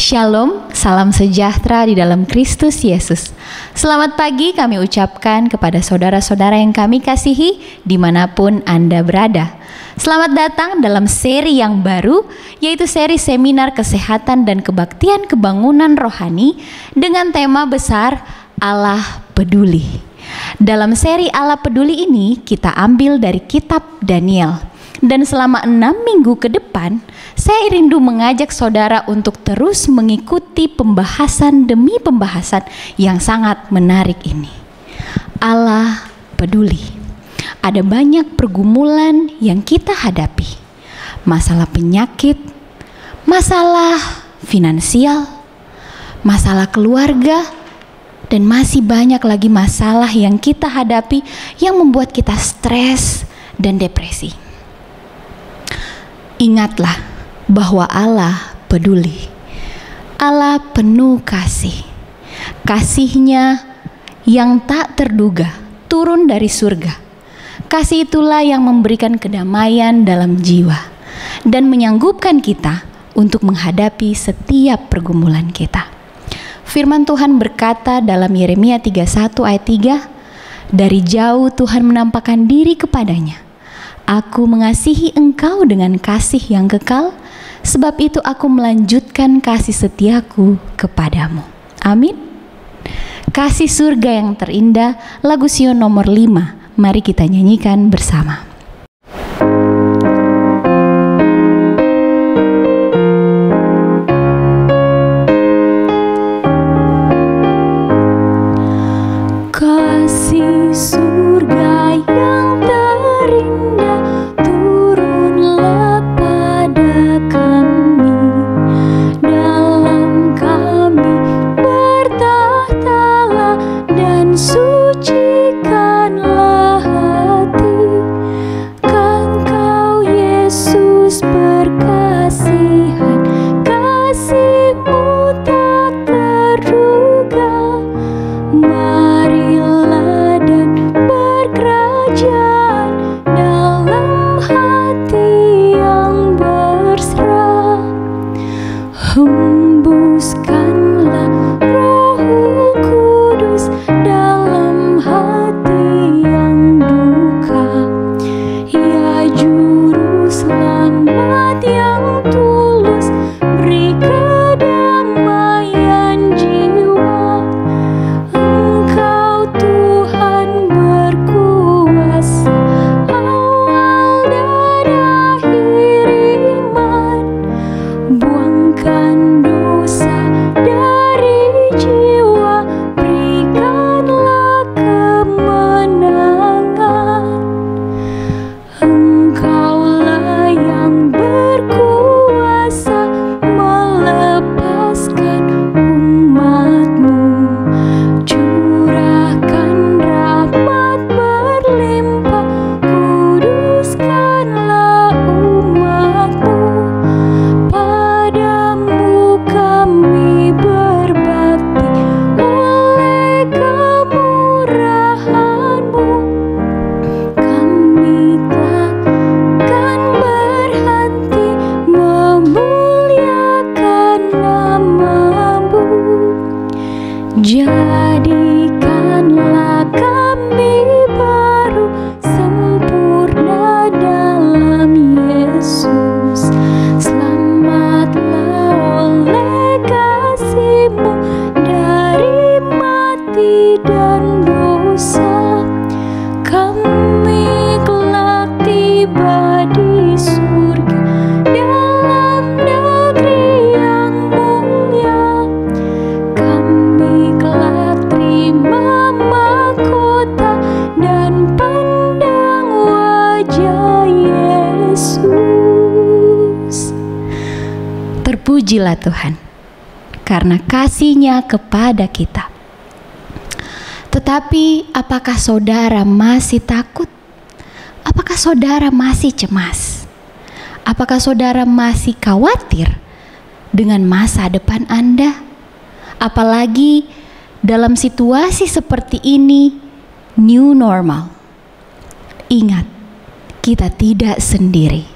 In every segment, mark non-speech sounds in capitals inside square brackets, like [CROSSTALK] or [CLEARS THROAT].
Shalom, salam sejahtera di dalam Kristus Yesus. Selamat pagi kami ucapkan kepada saudara-saudara yang kami kasihi dimanapun Anda berada. Selamat datang dalam seri yang baru, yaitu seri seminar kesehatan dan kebaktian kebangunan rohani dengan tema besar Allah Peduli. Dalam seri Allah Peduli ini kita ambil dari kitab Daniel. Dan selama enam minggu ke depan, saya rindu mengajak saudara untuk terus mengikuti pembahasan demi pembahasan yang sangat menarik ini. Allah peduli. Ada banyak pergumulan yang kita hadapi. Masalah penyakit, masalah finansial, masalah keluarga, dan masih banyak lagi masalah yang kita hadapi yang membuat kita stres dan depresi. Ingatlah, bahwa Allah peduli. Allah penuh kasih. Kasihnya yang tak terduga turun dari surga. Kasih itulah yang memberikan kedamaian dalam jiwa dan menyanggupkan kita untuk menghadapi setiap pergumulan kita. Firman Tuhan berkata dalam Yeremia 31 ayat 3, "Dari jauh Tuhan menampakkan diri kepadanya. Aku mengasihi engkau dengan kasih yang kekal." Sebab itu aku melanjutkan kasih setiaku kepadamu. Amin. Kasih surga yang terindah, lagu Sion nomor 5. Mari kita nyanyikan bersama. Kasih surga kepada kita. Tetapi, apakah saudara masih takut? Apakah saudara masih cemas? Apakah saudara masih khawatir dengan masa depan Anda? Apalagi dalam situasi seperti ini, new normal. Ingat, kita tidak sendiri.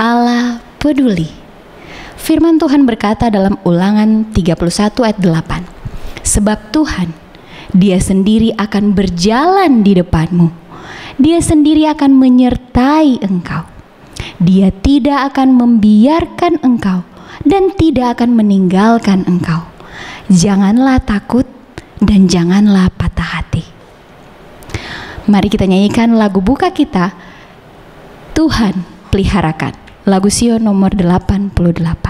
Allah peduli. Firman Tuhan berkata dalam Ulangan 31 ayat 8. Sebab Tuhan, Dia sendiri akan berjalan di depanmu. Dia sendiri akan menyertai engkau. Dia tidak akan membiarkan engkau dan tidak akan meninggalkan engkau. Janganlah takut dan janganlah patah hati. Mari kita nyanyikan lagu buka kita. Tuhan peliharakan. Lagu Sio nomor 88.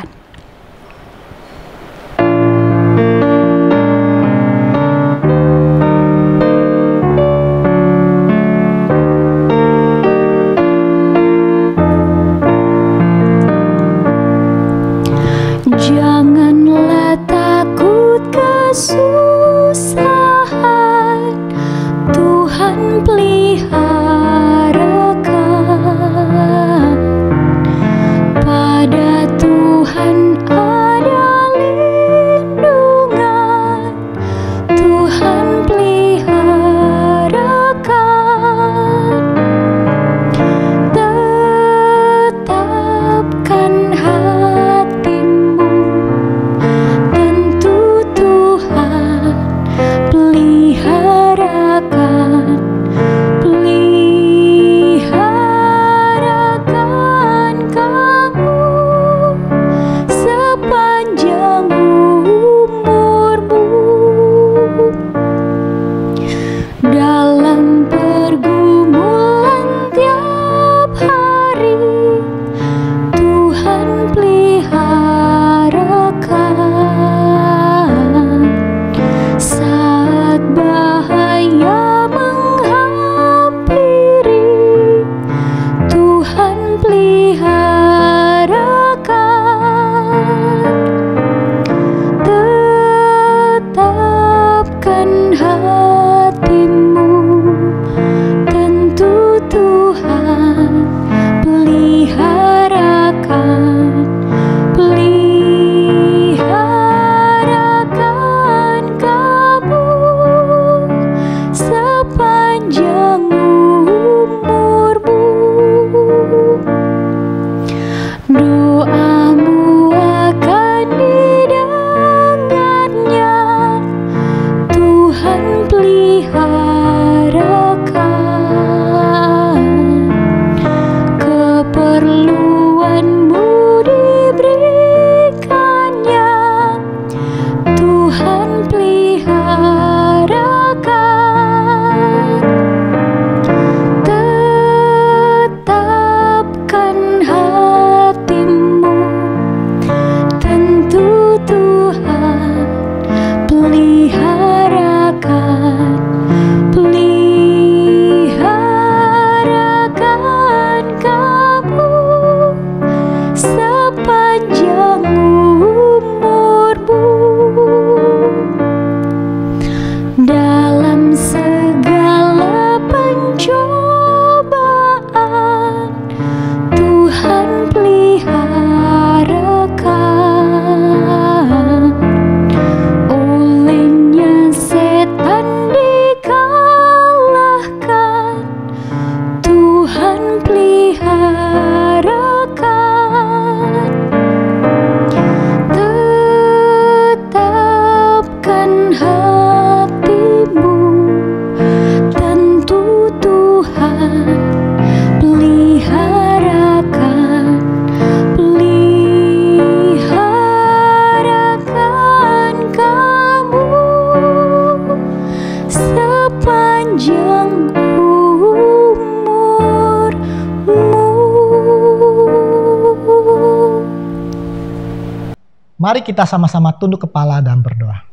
kita sama-sama tunduk kepala dan berdoa.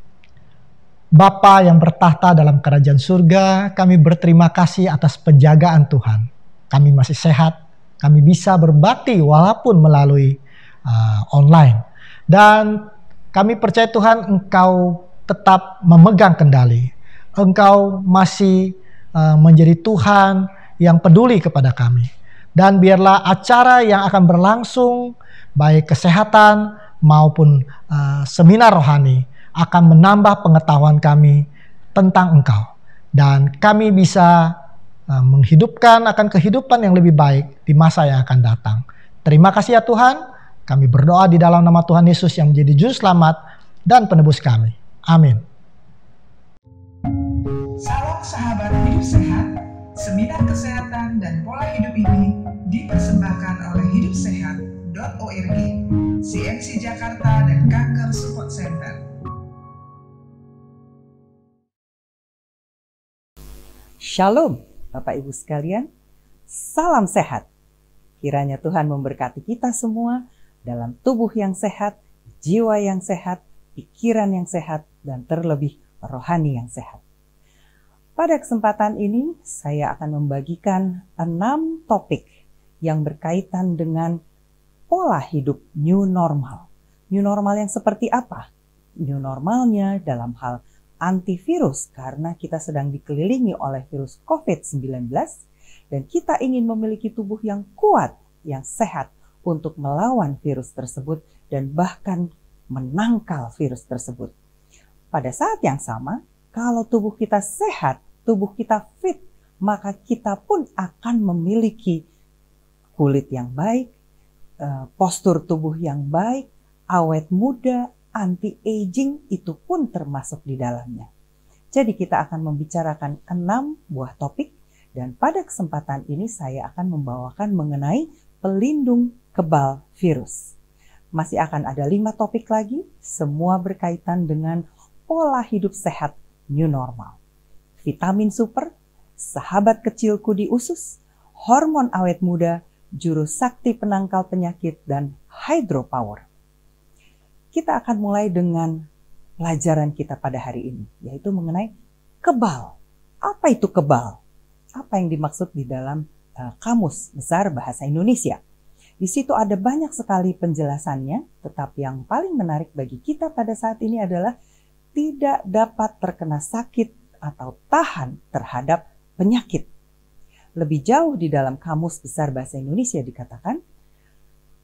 Bapa yang bertahta dalam kerajaan surga, kami berterima kasih atas penjagaan Tuhan. Kami masih sehat, kami bisa berbakti walaupun melalui uh, online. Dan kami percaya Tuhan Engkau tetap memegang kendali. Engkau masih uh, menjadi Tuhan yang peduli kepada kami. Dan biarlah acara yang akan berlangsung, baik kesehatan maupun uh, seminar rohani akan menambah pengetahuan kami tentang Engkau dan kami bisa uh, menghidupkan akan kehidupan yang lebih baik di masa yang akan datang. Terima kasih ya Tuhan. Kami berdoa di dalam nama Tuhan Yesus yang menjadi juru selamat dan penebus kami. Amin. Salam sahabat hidup sehat. Seminar kesehatan dan pola hidup ini dipersembahkan oleh Hidup Sehat www.cnc.org, CNC Jakarta, dan Kanker Support Center. Shalom, Bapak Ibu sekalian. Salam sehat. Kiranya Tuhan memberkati kita semua dalam tubuh yang sehat, jiwa yang sehat, pikiran yang sehat, dan terlebih rohani yang sehat. Pada kesempatan ini, saya akan membagikan enam topik yang berkaitan dengan pola hidup new normal. New normal yang seperti apa? New normalnya dalam hal antivirus karena kita sedang dikelilingi oleh virus COVID-19 dan kita ingin memiliki tubuh yang kuat, yang sehat untuk melawan virus tersebut dan bahkan menangkal virus tersebut. Pada saat yang sama, kalau tubuh kita sehat, tubuh kita fit, maka kita pun akan memiliki kulit yang baik, Eh, postur tubuh yang baik, awet muda, anti aging itu pun termasuk di dalamnya. Jadi kita akan membicarakan enam buah topik dan pada kesempatan ini saya akan membawakan mengenai pelindung kebal virus. Masih akan ada lima topik lagi, semua berkaitan dengan pola hidup sehat new normal. Vitamin super, sahabat kecilku di usus, hormon awet muda, juru sakti penangkal penyakit, dan hydropower. Kita akan mulai dengan pelajaran kita pada hari ini, yaitu mengenai kebal. Apa itu kebal? Apa yang dimaksud di dalam uh, Kamus Besar Bahasa Indonesia? Di situ ada banyak sekali penjelasannya, tetapi yang paling menarik bagi kita pada saat ini adalah tidak dapat terkena sakit atau tahan terhadap penyakit lebih jauh di dalam Kamus Besar Bahasa Indonesia dikatakan,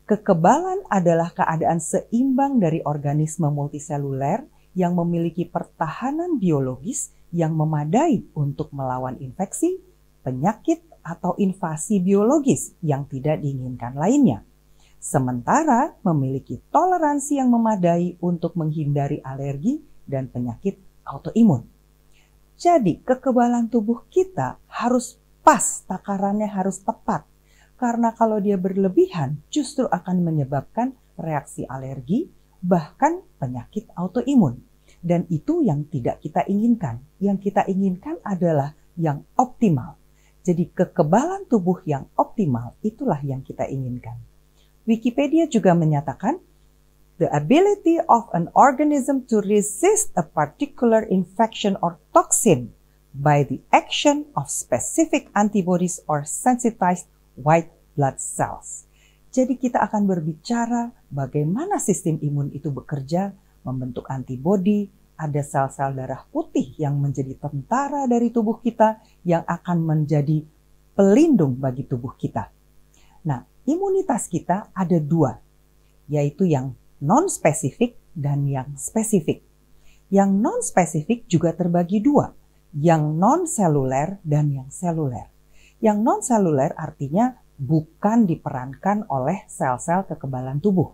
kekebalan adalah keadaan seimbang dari organisme multiseluler yang memiliki pertahanan biologis yang memadai untuk melawan infeksi, penyakit, atau invasi biologis yang tidak diinginkan lainnya. Sementara memiliki toleransi yang memadai untuk menghindari alergi dan penyakit autoimun. Jadi, kekebalan tubuh kita harus pas, takarannya harus tepat. Karena kalau dia berlebihan justru akan menyebabkan reaksi alergi, bahkan penyakit autoimun. Dan itu yang tidak kita inginkan. Yang kita inginkan adalah yang optimal. Jadi kekebalan tubuh yang optimal itulah yang kita inginkan. Wikipedia juga menyatakan the ability of an organism to resist a particular infection or toxin by the action of specific antibodies or sensitized white blood cells. Jadi kita akan berbicara bagaimana sistem imun itu bekerja, membentuk antibodi, ada sel-sel darah putih yang menjadi tentara dari tubuh kita yang akan menjadi pelindung bagi tubuh kita. Nah, imunitas kita ada dua, yaitu yang non-spesifik dan yang spesifik. Yang non-spesifik juga terbagi dua, yang non-seluler dan yang seluler. Yang non-seluler artinya bukan diperankan oleh sel-sel kekebalan tubuh,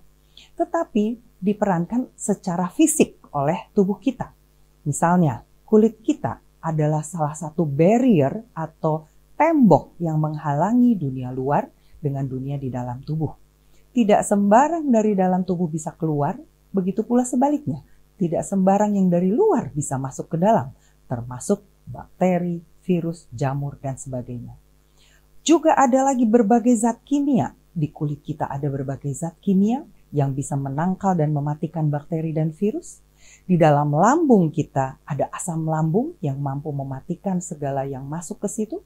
tetapi diperankan secara fisik oleh tubuh kita. Misalnya, kulit kita adalah salah satu barrier atau tembok yang menghalangi dunia luar dengan dunia di dalam tubuh. Tidak sembarang dari dalam tubuh bisa keluar, begitu pula sebaliknya. Tidak sembarang yang dari luar bisa masuk ke dalam, termasuk bakteri, virus, jamur, dan sebagainya. Juga ada lagi berbagai zat kimia. Di kulit kita ada berbagai zat kimia yang bisa menangkal dan mematikan bakteri dan virus. Di dalam lambung kita ada asam lambung yang mampu mematikan segala yang masuk ke situ.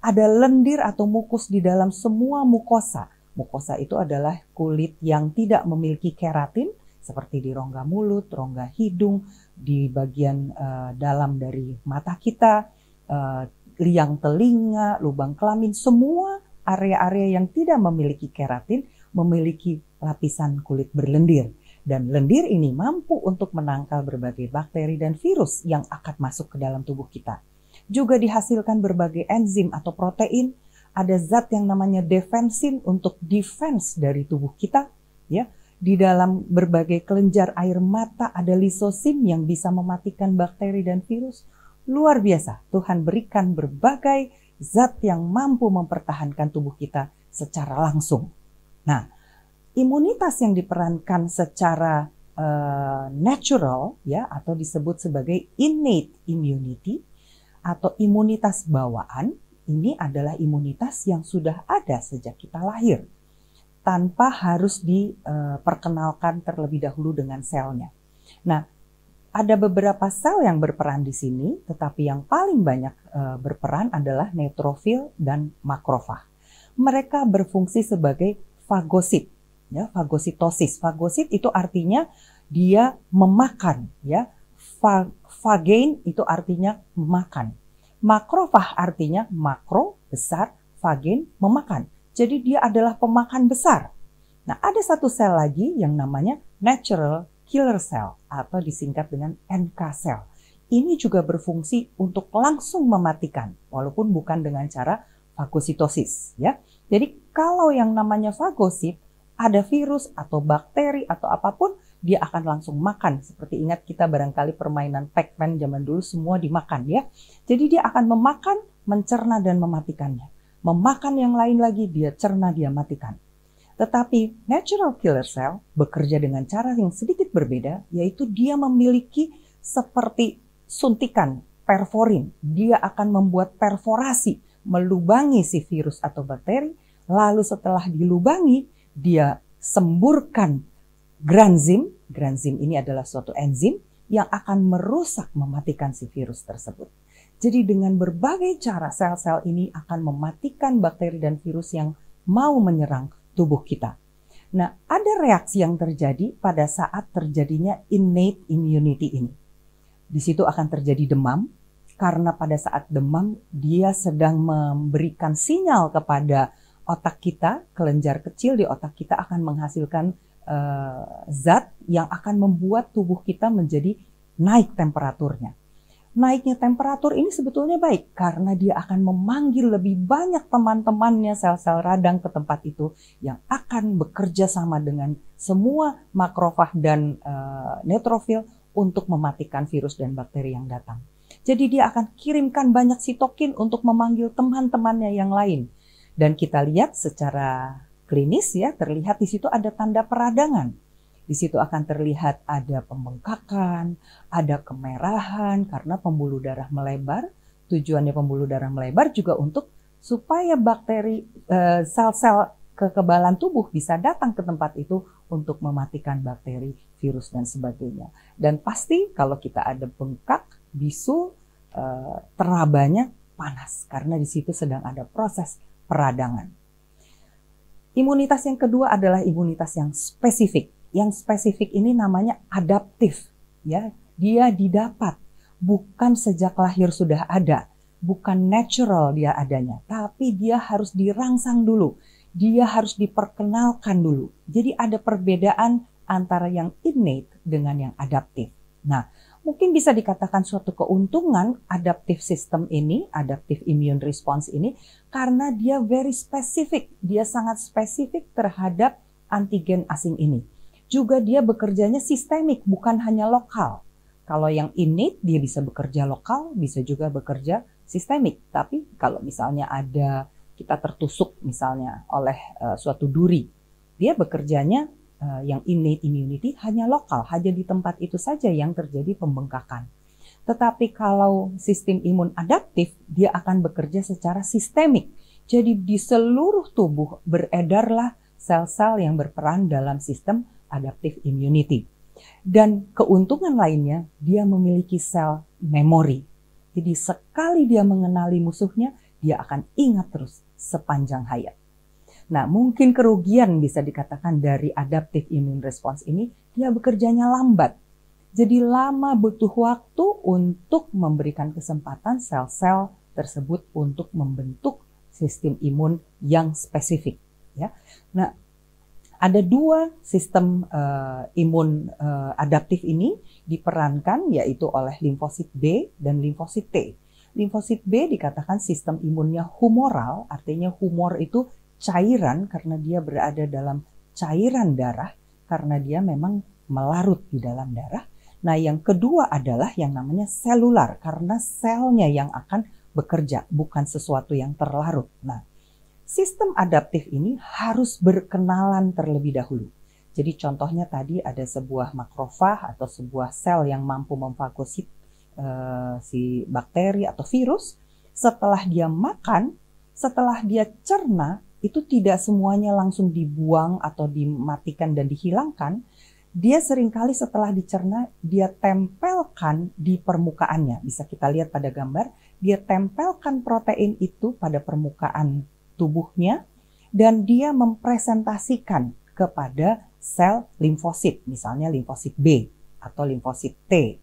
Ada lendir atau mukus di dalam semua mukosa. Mukosa itu adalah kulit yang tidak memiliki keratin seperti di rongga mulut, rongga hidung, di bagian uh, dalam dari mata kita, uh, liang telinga, lubang kelamin, semua area-area yang tidak memiliki keratin memiliki lapisan kulit berlendir. Dan lendir ini mampu untuk menangkal berbagai bakteri dan virus yang akan masuk ke dalam tubuh kita. Juga dihasilkan berbagai enzim atau protein, ada zat yang namanya defensin untuk defense dari tubuh kita, ya di dalam berbagai kelenjar air mata ada lisosim yang bisa mematikan bakteri dan virus. Luar biasa, Tuhan berikan berbagai zat yang mampu mempertahankan tubuh kita secara langsung. Nah, imunitas yang diperankan secara uh, natural ya atau disebut sebagai innate immunity atau imunitas bawaan ini adalah imunitas yang sudah ada sejak kita lahir tanpa harus diperkenalkan eh, terlebih dahulu dengan selnya. Nah, ada beberapa sel yang berperan di sini, tetapi yang paling banyak eh, berperan adalah neutrofil dan makrofag. Mereka berfungsi sebagai fagosit, ya, fagositosis. Fagosit itu artinya dia memakan, ya. Fagain itu artinya makan. Makrofag artinya makro, besar, fagin memakan. Jadi dia adalah pemakan besar. Nah, ada satu sel lagi yang namanya natural killer cell atau disingkat dengan NK cell. Ini juga berfungsi untuk langsung mematikan walaupun bukan dengan cara fagositosis ya. Jadi kalau yang namanya fagosit ada virus atau bakteri atau apapun dia akan langsung makan. Seperti ingat kita barangkali permainan Pac-Man zaman dulu semua dimakan ya. Jadi dia akan memakan, mencerna dan mematikannya memakan yang lain lagi, dia cerna, dia matikan. Tetapi natural killer cell bekerja dengan cara yang sedikit berbeda, yaitu dia memiliki seperti suntikan perforin. Dia akan membuat perforasi, melubangi si virus atau bakteri, lalu setelah dilubangi, dia semburkan granzim. Granzim ini adalah suatu enzim yang akan merusak, mematikan si virus tersebut. Jadi dengan berbagai cara sel-sel ini akan mematikan bakteri dan virus yang mau menyerang tubuh kita. Nah, ada reaksi yang terjadi pada saat terjadinya innate immunity ini. Di situ akan terjadi demam, karena pada saat demam dia sedang memberikan sinyal kepada otak kita, kelenjar kecil di otak kita akan menghasilkan uh, zat yang akan membuat tubuh kita menjadi naik temperaturnya naiknya temperatur ini sebetulnya baik karena dia akan memanggil lebih banyak teman-temannya sel-sel radang ke tempat itu yang akan bekerja sama dengan semua makrofag dan e, eh, neutrofil untuk mematikan virus dan bakteri yang datang. Jadi dia akan kirimkan banyak sitokin untuk memanggil teman-temannya yang lain. Dan kita lihat secara klinis ya terlihat di situ ada tanda peradangan di situ akan terlihat ada pembengkakan, ada kemerahan karena pembuluh darah melebar. Tujuannya pembuluh darah melebar juga untuk supaya bakteri eh, sel-sel kekebalan tubuh bisa datang ke tempat itu untuk mematikan bakteri, virus dan sebagainya. Dan pasti kalau kita ada bengkak, bisul, eh, terabanya panas karena di situ sedang ada proses peradangan. Imunitas yang kedua adalah imunitas yang spesifik yang spesifik ini namanya adaptif ya dia didapat bukan sejak lahir sudah ada bukan natural dia adanya tapi dia harus dirangsang dulu dia harus diperkenalkan dulu jadi ada perbedaan antara yang innate dengan yang adaptif nah mungkin bisa dikatakan suatu keuntungan adaptif sistem ini, adaptive immune response ini, karena dia very spesifik, dia sangat spesifik terhadap antigen asing ini juga dia bekerjanya sistemik, bukan hanya lokal. Kalau yang innate dia bisa bekerja lokal, bisa juga bekerja sistemik. Tapi kalau misalnya ada kita tertusuk misalnya oleh uh, suatu duri, dia bekerjanya uh, yang innate immunity hanya lokal, hanya di tempat itu saja yang terjadi pembengkakan. Tetapi kalau sistem imun adaptif, dia akan bekerja secara sistemik. Jadi di seluruh tubuh beredarlah sel-sel yang berperan dalam sistem adaptive immunity. Dan keuntungan lainnya, dia memiliki sel memori. Jadi sekali dia mengenali musuhnya, dia akan ingat terus sepanjang hayat. Nah, mungkin kerugian bisa dikatakan dari adaptive immune response ini, dia bekerjanya lambat. Jadi lama butuh waktu untuk memberikan kesempatan sel-sel tersebut untuk membentuk sistem imun yang spesifik. Ya, nah ada dua sistem uh, imun uh, adaptif ini diperankan yaitu oleh limfosit B dan limfosit T. Limfosit B dikatakan sistem imunnya humoral, artinya humor itu cairan karena dia berada dalam cairan darah karena dia memang melarut di dalam darah. Nah, yang kedua adalah yang namanya selular karena selnya yang akan bekerja bukan sesuatu yang terlarut. Nah, Sistem adaptif ini harus berkenalan terlebih dahulu. Jadi contohnya tadi ada sebuah makrofag atau sebuah sel yang mampu memfagosit uh, eh, si bakteri atau virus. Setelah dia makan, setelah dia cerna, itu tidak semuanya langsung dibuang atau dimatikan dan dihilangkan. Dia seringkali setelah dicerna, dia tempelkan di permukaannya. Bisa kita lihat pada gambar, dia tempelkan protein itu pada permukaan tubuhnya dan dia mempresentasikan kepada sel limfosit, misalnya limfosit B atau limfosit T.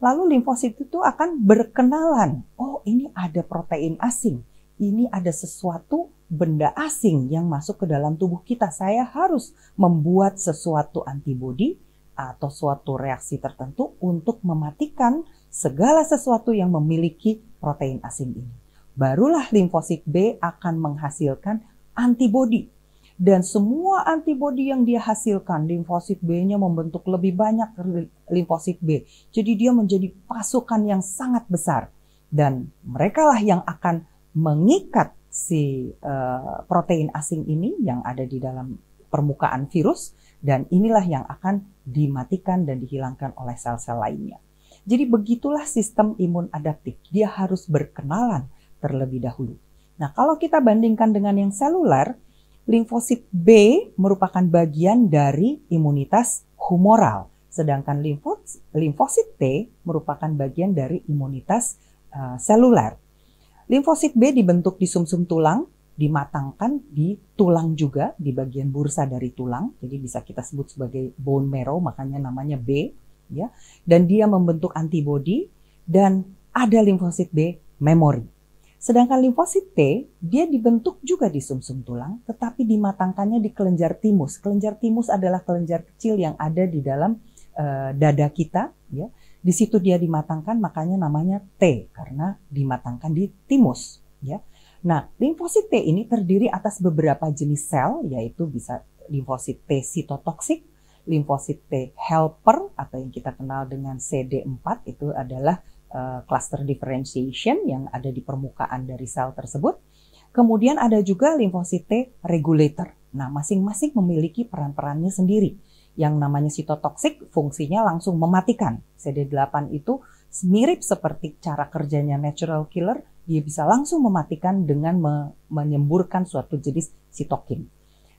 Lalu limfosit itu akan berkenalan. Oh, ini ada protein asing. Ini ada sesuatu benda asing yang masuk ke dalam tubuh kita. Saya harus membuat sesuatu antibodi atau suatu reaksi tertentu untuk mematikan segala sesuatu yang memiliki protein asing ini barulah limfosit B akan menghasilkan antibodi. Dan semua antibodi yang dia hasilkan, limfosit B-nya membentuk lebih banyak limfosit B. Jadi dia menjadi pasukan yang sangat besar. Dan merekalah yang akan mengikat si uh, protein asing ini yang ada di dalam permukaan virus. Dan inilah yang akan dimatikan dan dihilangkan oleh sel-sel lainnya. Jadi begitulah sistem imun adaptif. Dia harus berkenalan terlebih dahulu. Nah, kalau kita bandingkan dengan yang seluler, limfosit B merupakan bagian dari imunitas humoral, sedangkan limfosit, T merupakan bagian dari imunitas uh, seluler. Limfosit B dibentuk di sumsum -sum tulang, dimatangkan di tulang juga, di bagian bursa dari tulang, jadi bisa kita sebut sebagai bone marrow, makanya namanya B, ya. Dan dia membentuk antibodi dan ada limfosit B memori. Sedangkan limfosit T, dia dibentuk juga di sumsum -sum tulang, tetapi dimatangkannya di kelenjar timus. Kelenjar timus adalah kelenjar kecil yang ada di dalam uh, dada kita, ya. Di situ dia dimatangkan, makanya namanya T karena dimatangkan di timus, ya. Nah, limfosit T ini terdiri atas beberapa jenis sel, yaitu bisa limfosit T sitotoksik, limfosit T helper atau yang kita kenal dengan CD4 itu adalah Eh, cluster differentiation yang ada di permukaan dari sel tersebut. Kemudian ada juga limfosit T regulator. Nah, masing-masing memiliki peran-perannya sendiri. Yang namanya sitotoksik fungsinya langsung mematikan. CD8 itu mirip seperti cara kerjanya natural killer, dia bisa langsung mematikan dengan menyemburkan suatu jenis sitokin.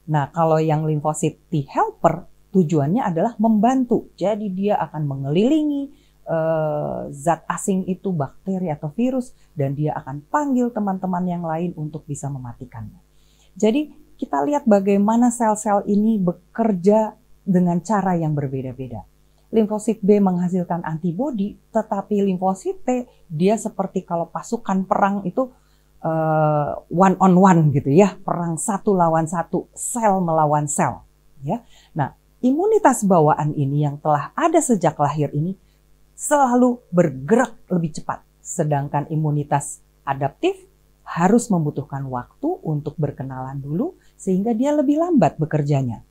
Nah, kalau yang limfosit T helper tujuannya adalah membantu. Jadi dia akan mengelilingi Eh, zat asing itu bakteri atau virus dan dia akan panggil teman-teman yang lain untuk bisa mematikannya. Jadi kita lihat bagaimana sel-sel ini bekerja dengan cara yang berbeda-beda. Limfosit B menghasilkan antibodi, tetapi limfosit T dia seperti kalau pasukan perang itu uh, eh, one on one gitu ya, perang satu lawan satu, sel melawan sel. Ya, nah imunitas bawaan ini yang telah ada sejak lahir ini selalu bergerak lebih cepat, sedangkan imunitas adaptif harus membutuhkan waktu untuk berkenalan dulu sehingga dia lebih lambat bekerjanya.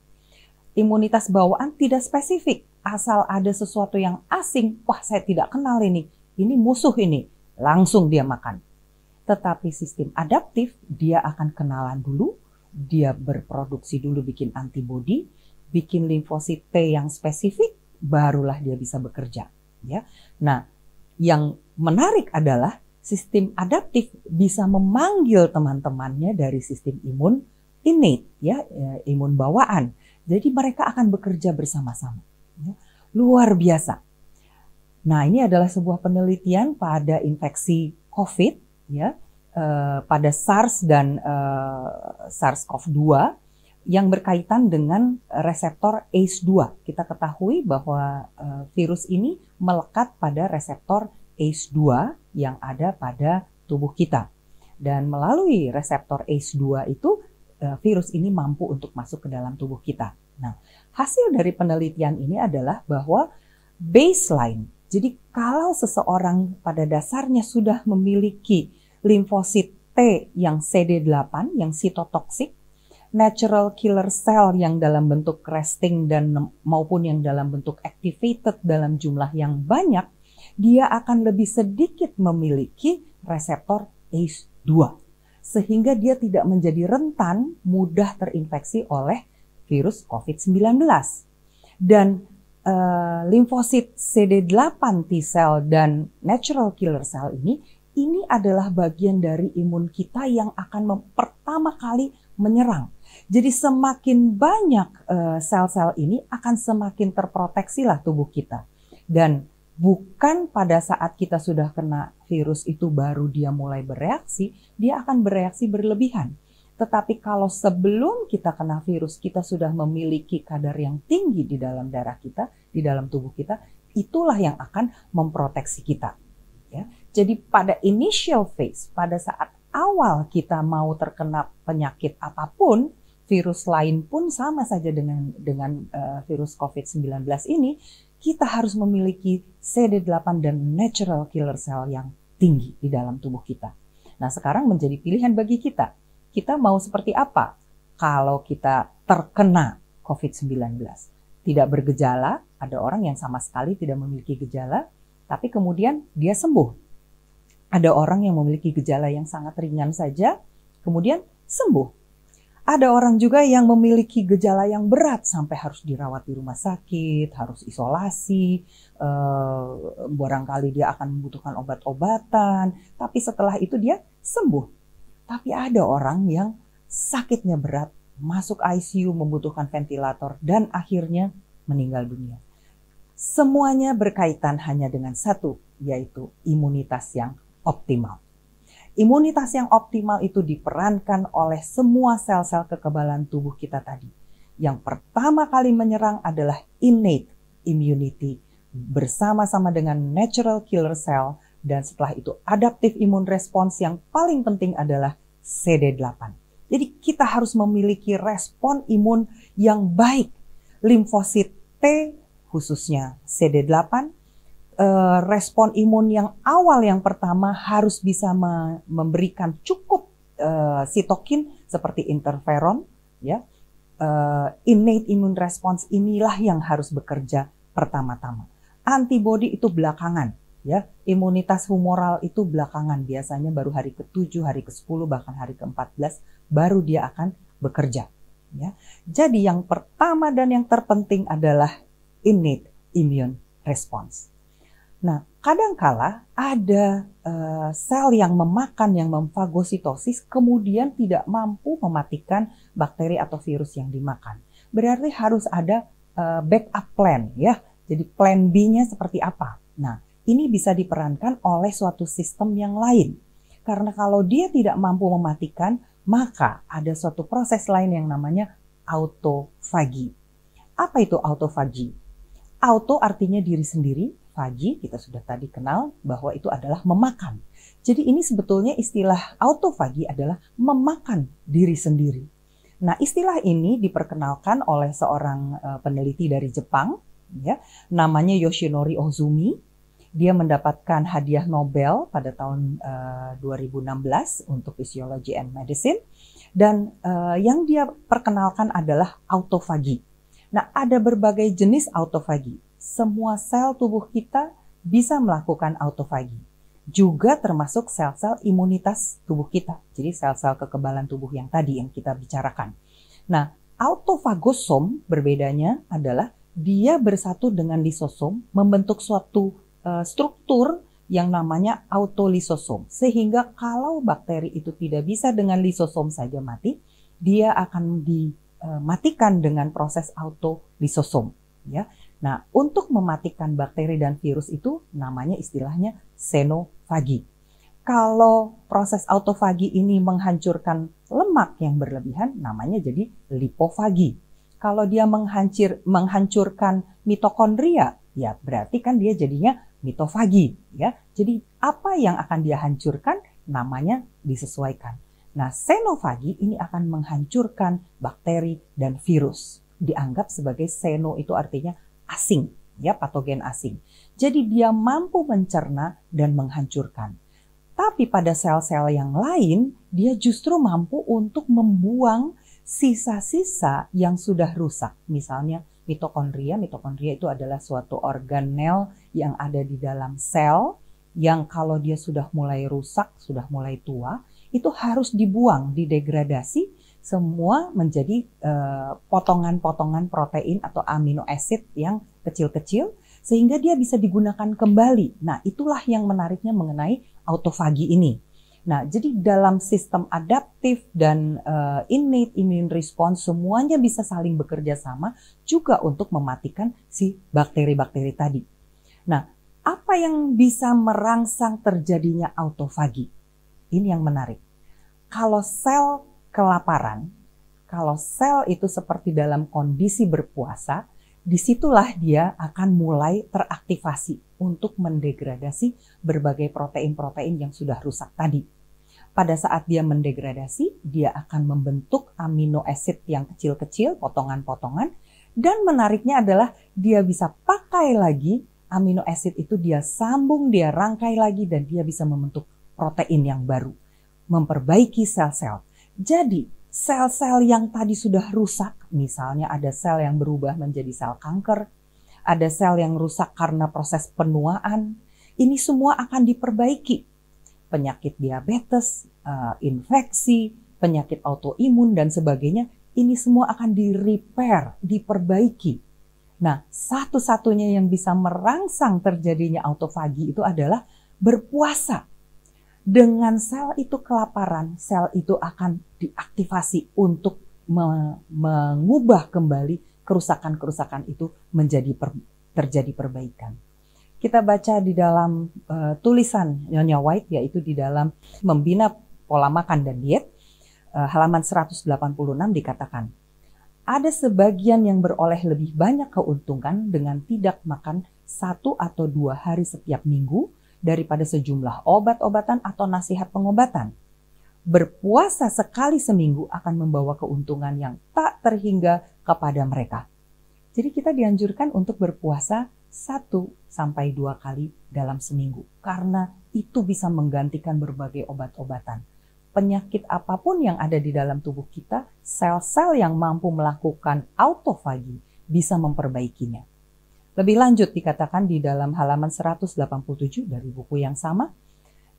Imunitas bawaan tidak spesifik, asal ada sesuatu yang asing, wah saya tidak kenal ini, ini musuh ini, langsung dia makan. Tetapi sistem adaptif dia akan kenalan dulu, dia berproduksi dulu bikin antibodi, bikin limfosit T yang spesifik, barulah dia bisa bekerja ya. Nah, yang menarik adalah sistem adaptif bisa memanggil teman-temannya dari sistem imun ini, ya, e, imun bawaan. Jadi mereka akan bekerja bersama-sama. Ya. Luar biasa. Nah, ini adalah sebuah penelitian pada infeksi COVID ya, eh, pada SARS dan eh, SARS-CoV-2 yang berkaitan dengan eh, reseptor ACE2. Kita ketahui bahwa eh, virus ini melekat pada reseptor ACE2 yang ada pada tubuh kita. Dan melalui reseptor ACE2 itu eh, virus ini mampu untuk masuk ke dalam tubuh kita. Nah, hasil dari penelitian ini adalah bahwa baseline. Jadi kalau seseorang pada dasarnya sudah memiliki limfosit T yang CD8 yang sitotoksik natural killer cell yang dalam bentuk resting dan maupun yang dalam bentuk activated dalam jumlah yang banyak, dia akan lebih sedikit memiliki reseptor ACE2. Sehingga dia tidak menjadi rentan mudah terinfeksi oleh virus COVID-19. Dan e, limfosit CD8 T-cell dan natural killer cell ini ini adalah bagian dari imun kita yang akan pertama kali menyerang jadi semakin banyak eh, sel-sel ini akan semakin terproteksi lah tubuh kita. Dan bukan pada saat kita sudah kena virus itu baru dia mulai bereaksi, dia akan bereaksi berlebihan. Tetapi kalau sebelum kita kena virus, kita sudah memiliki kadar yang tinggi di dalam darah kita, di dalam tubuh kita, itulah yang akan memproteksi kita. Ya. Jadi pada initial phase, pada saat awal kita mau terkena penyakit apapun, virus lain pun sama saja dengan dengan uh, virus COVID-19 ini, kita harus memiliki CD8 dan natural killer cell yang tinggi di dalam tubuh kita. Nah, sekarang menjadi pilihan bagi kita. Kita mau seperti apa kalau kita terkena COVID-19? Tidak bergejala, ada orang yang sama sekali tidak memiliki gejala, tapi kemudian dia sembuh. Ada orang yang memiliki gejala yang sangat ringan saja, kemudian sembuh ada orang juga yang memiliki gejala yang berat sampai harus dirawat di rumah sakit, harus isolasi, eh, barangkali dia akan membutuhkan obat-obatan, tapi setelah itu dia sembuh. Tapi ada orang yang sakitnya berat, masuk ICU membutuhkan ventilator dan akhirnya meninggal dunia. Semuanya berkaitan hanya dengan satu, yaitu imunitas yang optimal. Imunitas yang optimal itu diperankan oleh semua sel-sel kekebalan tubuh kita tadi. Yang pertama kali menyerang adalah innate immunity bersama-sama dengan natural killer cell dan setelah itu adaptive immune response yang paling penting adalah CD8. Jadi kita harus memiliki respon imun yang baik. Limfosit T khususnya CD8 Eh, respon imun yang awal yang pertama harus bisa memberikan cukup eh, sitokin seperti interferon ya eh, innate immune response inilah yang harus bekerja pertama-tama antibody itu belakangan ya imunitas humoral itu belakangan biasanya baru hari ke-7 hari ke-10 bahkan hari ke-14 baru dia akan bekerja ya jadi yang pertama dan yang terpenting adalah innate immune response Nah, kadangkala ada uh, sel yang memakan, yang memfagositosis, kemudian tidak mampu mematikan bakteri atau virus yang dimakan. Berarti harus ada uh, backup plan, ya. Jadi plan B-nya seperti apa? Nah, ini bisa diperankan oleh suatu sistem yang lain. Karena kalau dia tidak mampu mematikan, maka ada suatu proses lain yang namanya autofagi. Apa itu autofagi? Auto artinya diri sendiri, autofagi kita sudah tadi kenal bahwa itu adalah memakan. Jadi ini sebetulnya istilah autofagi adalah memakan diri sendiri. Nah, istilah ini diperkenalkan oleh seorang eh, peneliti dari Jepang, ya, namanya Yoshinori Ozumi. Dia mendapatkan hadiah Nobel pada tahun uh, eh, 2016 untuk Physiology and Medicine. Dan uh, yang dia perkenalkan adalah autofagi. Nah, ada berbagai jenis autofagi semua sel tubuh kita bisa melakukan autofagi. Juga termasuk sel-sel imunitas tubuh kita. Jadi sel-sel kekebalan tubuh yang tadi yang kita bicarakan. Nah, autofagosom berbedanya adalah dia bersatu dengan lisosom membentuk suatu eh, struktur yang namanya autolisosom. Sehingga kalau bakteri itu tidak bisa dengan lisosom saja mati, dia akan dimatikan eh, dengan proses autolisosom. Ya, Nah, untuk mematikan bakteri dan virus itu namanya istilahnya senofagi. Kalau proses autofagi ini menghancurkan lemak yang berlebihan namanya jadi lipofagi. Kalau dia menghancur, menghancurkan mitokondria, ya berarti kan dia jadinya mitofagi, ya. Jadi apa yang akan dia hancurkan namanya disesuaikan. Nah, senofagi ini akan menghancurkan bakteri dan virus. Dianggap sebagai seno itu artinya asing, ya patogen asing. Jadi dia mampu mencerna dan menghancurkan. Tapi pada sel-sel yang lain, dia justru mampu untuk membuang sisa-sisa yang sudah rusak. Misalnya mitokondria, mitokondria itu adalah suatu organel yang ada di dalam sel yang kalau dia sudah mulai rusak, sudah mulai tua, itu harus dibuang, didegradasi semua menjadi eh, potongan-potongan uh, protein atau amino acid yang kecil-kecil sehingga dia bisa digunakan kembali. Nah, itulah yang menariknya mengenai autofagi ini. Nah, jadi dalam sistem adaptif dan uh, innate immune response semuanya bisa saling bekerja sama juga untuk mematikan si bakteri-bakteri tadi. Nah, apa yang bisa merangsang terjadinya autofagi? Ini yang menarik. Kalau sel kelaparan, kalau sel itu seperti dalam kondisi berpuasa, disitulah dia akan mulai teraktivasi untuk mendegradasi berbagai protein-protein yang sudah rusak tadi. Pada saat dia mendegradasi, dia akan membentuk amino acid yang kecil-kecil, potongan-potongan, dan menariknya adalah dia bisa pakai lagi amino acid itu dia sambung, dia rangkai lagi dan dia bisa membentuk protein yang baru, memperbaiki sel-sel jadi, sel-sel yang tadi sudah rusak, misalnya ada sel yang berubah menjadi sel kanker, ada sel yang rusak karena proses penuaan, ini semua akan diperbaiki. Penyakit diabetes, eh, infeksi, penyakit autoimun, dan sebagainya, ini semua akan di-repair, diperbaiki. Nah, satu-satunya yang bisa merangsang terjadinya autofagi itu adalah berpuasa dengan sel itu kelaparan, sel itu akan diaktifasi untuk me mengubah kembali kerusakan-kerusakan itu menjadi per terjadi perbaikan. Kita baca di dalam uh, tulisan Nyonya White yaitu di dalam membina pola makan dan diet uh, halaman 186 dikatakan ada sebagian yang beroleh lebih banyak keuntungan dengan tidak makan satu atau dua hari setiap minggu daripada sejumlah obat-obatan atau nasihat pengobatan. Berpuasa sekali seminggu akan membawa keuntungan yang tak terhingga kepada mereka. Jadi kita dianjurkan untuk berpuasa satu sampai dua kali dalam seminggu karena itu bisa menggantikan berbagai obat-obatan. Penyakit apapun yang ada di dalam tubuh kita, sel-sel yang mampu melakukan autofagi bisa memperbaikinya. Lebih lanjut dikatakan di dalam halaman 187 dari buku yang sama,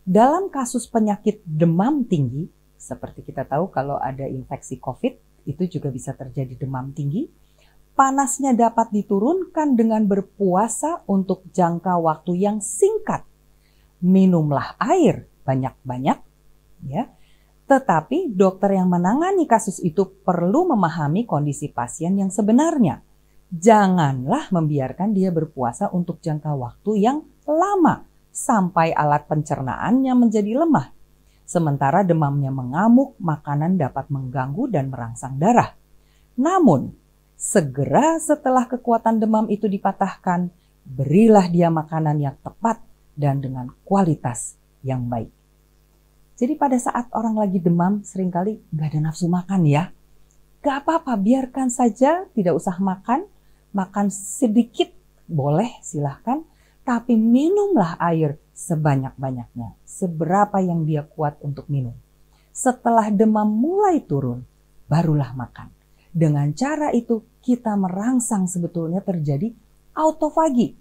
dalam kasus penyakit demam tinggi, seperti kita tahu kalau ada infeksi COVID, itu juga bisa terjadi demam tinggi. Panasnya dapat diturunkan dengan berpuasa untuk jangka waktu yang singkat. Minumlah air banyak-banyak, ya. Tetapi dokter yang menangani kasus itu perlu memahami kondisi pasien yang sebenarnya janganlah membiarkan dia berpuasa untuk jangka waktu yang lama sampai alat pencernaannya menjadi lemah. Sementara demamnya mengamuk, makanan dapat mengganggu dan merangsang darah. Namun, segera setelah kekuatan demam itu dipatahkan, berilah dia makanan yang tepat dan dengan kualitas yang baik. Jadi pada saat orang lagi demam, seringkali nggak ada nafsu makan ya. Gak apa-apa, biarkan saja, tidak usah makan, makan sedikit boleh silahkan, tapi minumlah air sebanyak-banyaknya, seberapa yang dia kuat untuk minum. Setelah demam mulai turun, barulah makan. Dengan cara itu kita merangsang sebetulnya terjadi autofagi.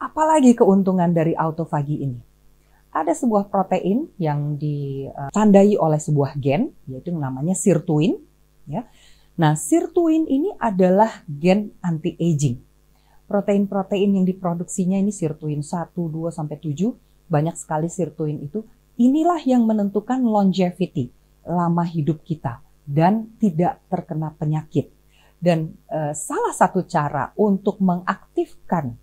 Apalagi keuntungan dari autofagi ini? Ada sebuah protein yang ditandai eh, oleh sebuah gen, yaitu namanya sirtuin. Ya. Nah, sirtuin ini adalah gen anti aging. Protein-protein yang diproduksinya ini sirtuin 1, 2 sampai 7, banyak sekali sirtuin itu. Inilah yang menentukan longevity, lama hidup kita dan tidak terkena penyakit. Dan e, salah satu cara untuk mengaktifkan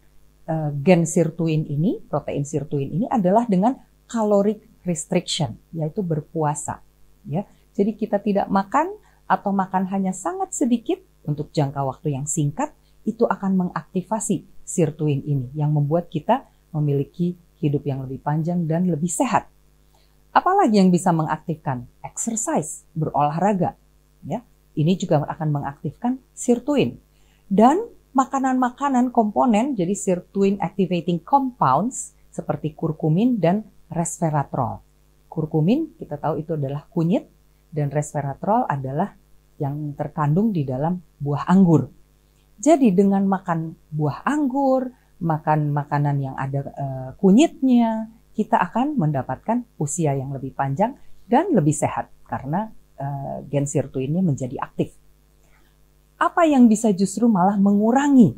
e, gen sirtuin ini, protein sirtuin ini adalah dengan caloric restriction, yaitu berpuasa, ya. Jadi kita tidak makan atau makan hanya sangat sedikit untuk jangka waktu yang singkat, itu akan mengaktifasi sirtuin ini yang membuat kita memiliki hidup yang lebih panjang dan lebih sehat. Apalagi yang bisa mengaktifkan exercise, berolahraga, ya. Ini juga akan mengaktifkan sirtuin. Dan makanan-makanan komponen jadi sirtuin activating compounds seperti kurkumin dan resveratrol. Kurkumin kita tahu itu adalah kunyit dan resveratrol adalah yang terkandung di dalam buah anggur. Jadi dengan makan buah anggur, makan makanan yang ada eh, kunyitnya, kita akan mendapatkan usia yang lebih panjang dan lebih sehat karena e, gen sirtuinnya menjadi aktif. Apa yang bisa justru malah mengurangi?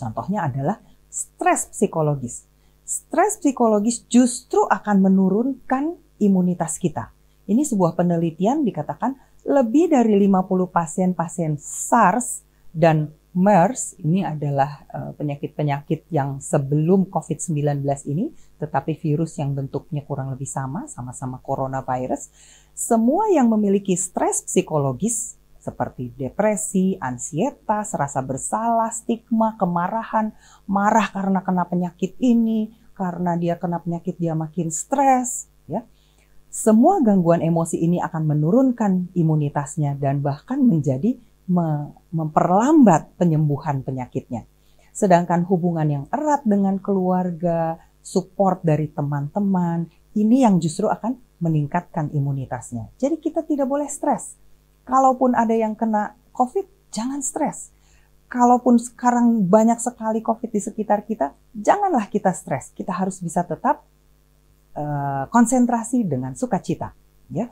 Contohnya adalah stres psikologis. Stres psikologis justru akan menurunkan imunitas kita. Ini sebuah penelitian dikatakan lebih dari 50 pasien-pasien SARS dan MERS ini adalah eh, penyakit-penyakit yang sebelum COVID-19 ini, tetapi virus yang bentuknya kurang lebih sama, sama-sama coronavirus. Semua yang memiliki stres psikologis seperti depresi, ansietas, rasa bersalah, stigma, kemarahan, marah karena kena penyakit ini, karena dia kena penyakit dia makin stres, ya. Semua gangguan emosi ini akan menurunkan imunitasnya dan bahkan menjadi memperlambat penyembuhan penyakitnya. Sedangkan hubungan yang erat dengan keluarga, support dari teman-teman, ini yang justru akan meningkatkan imunitasnya. Jadi kita tidak boleh stres. Kalaupun ada yang kena COVID, jangan stres. Kalaupun sekarang banyak sekali COVID di sekitar kita, janganlah kita stres. Kita harus bisa tetap Eh, konsentrasi dengan sukacita, ya.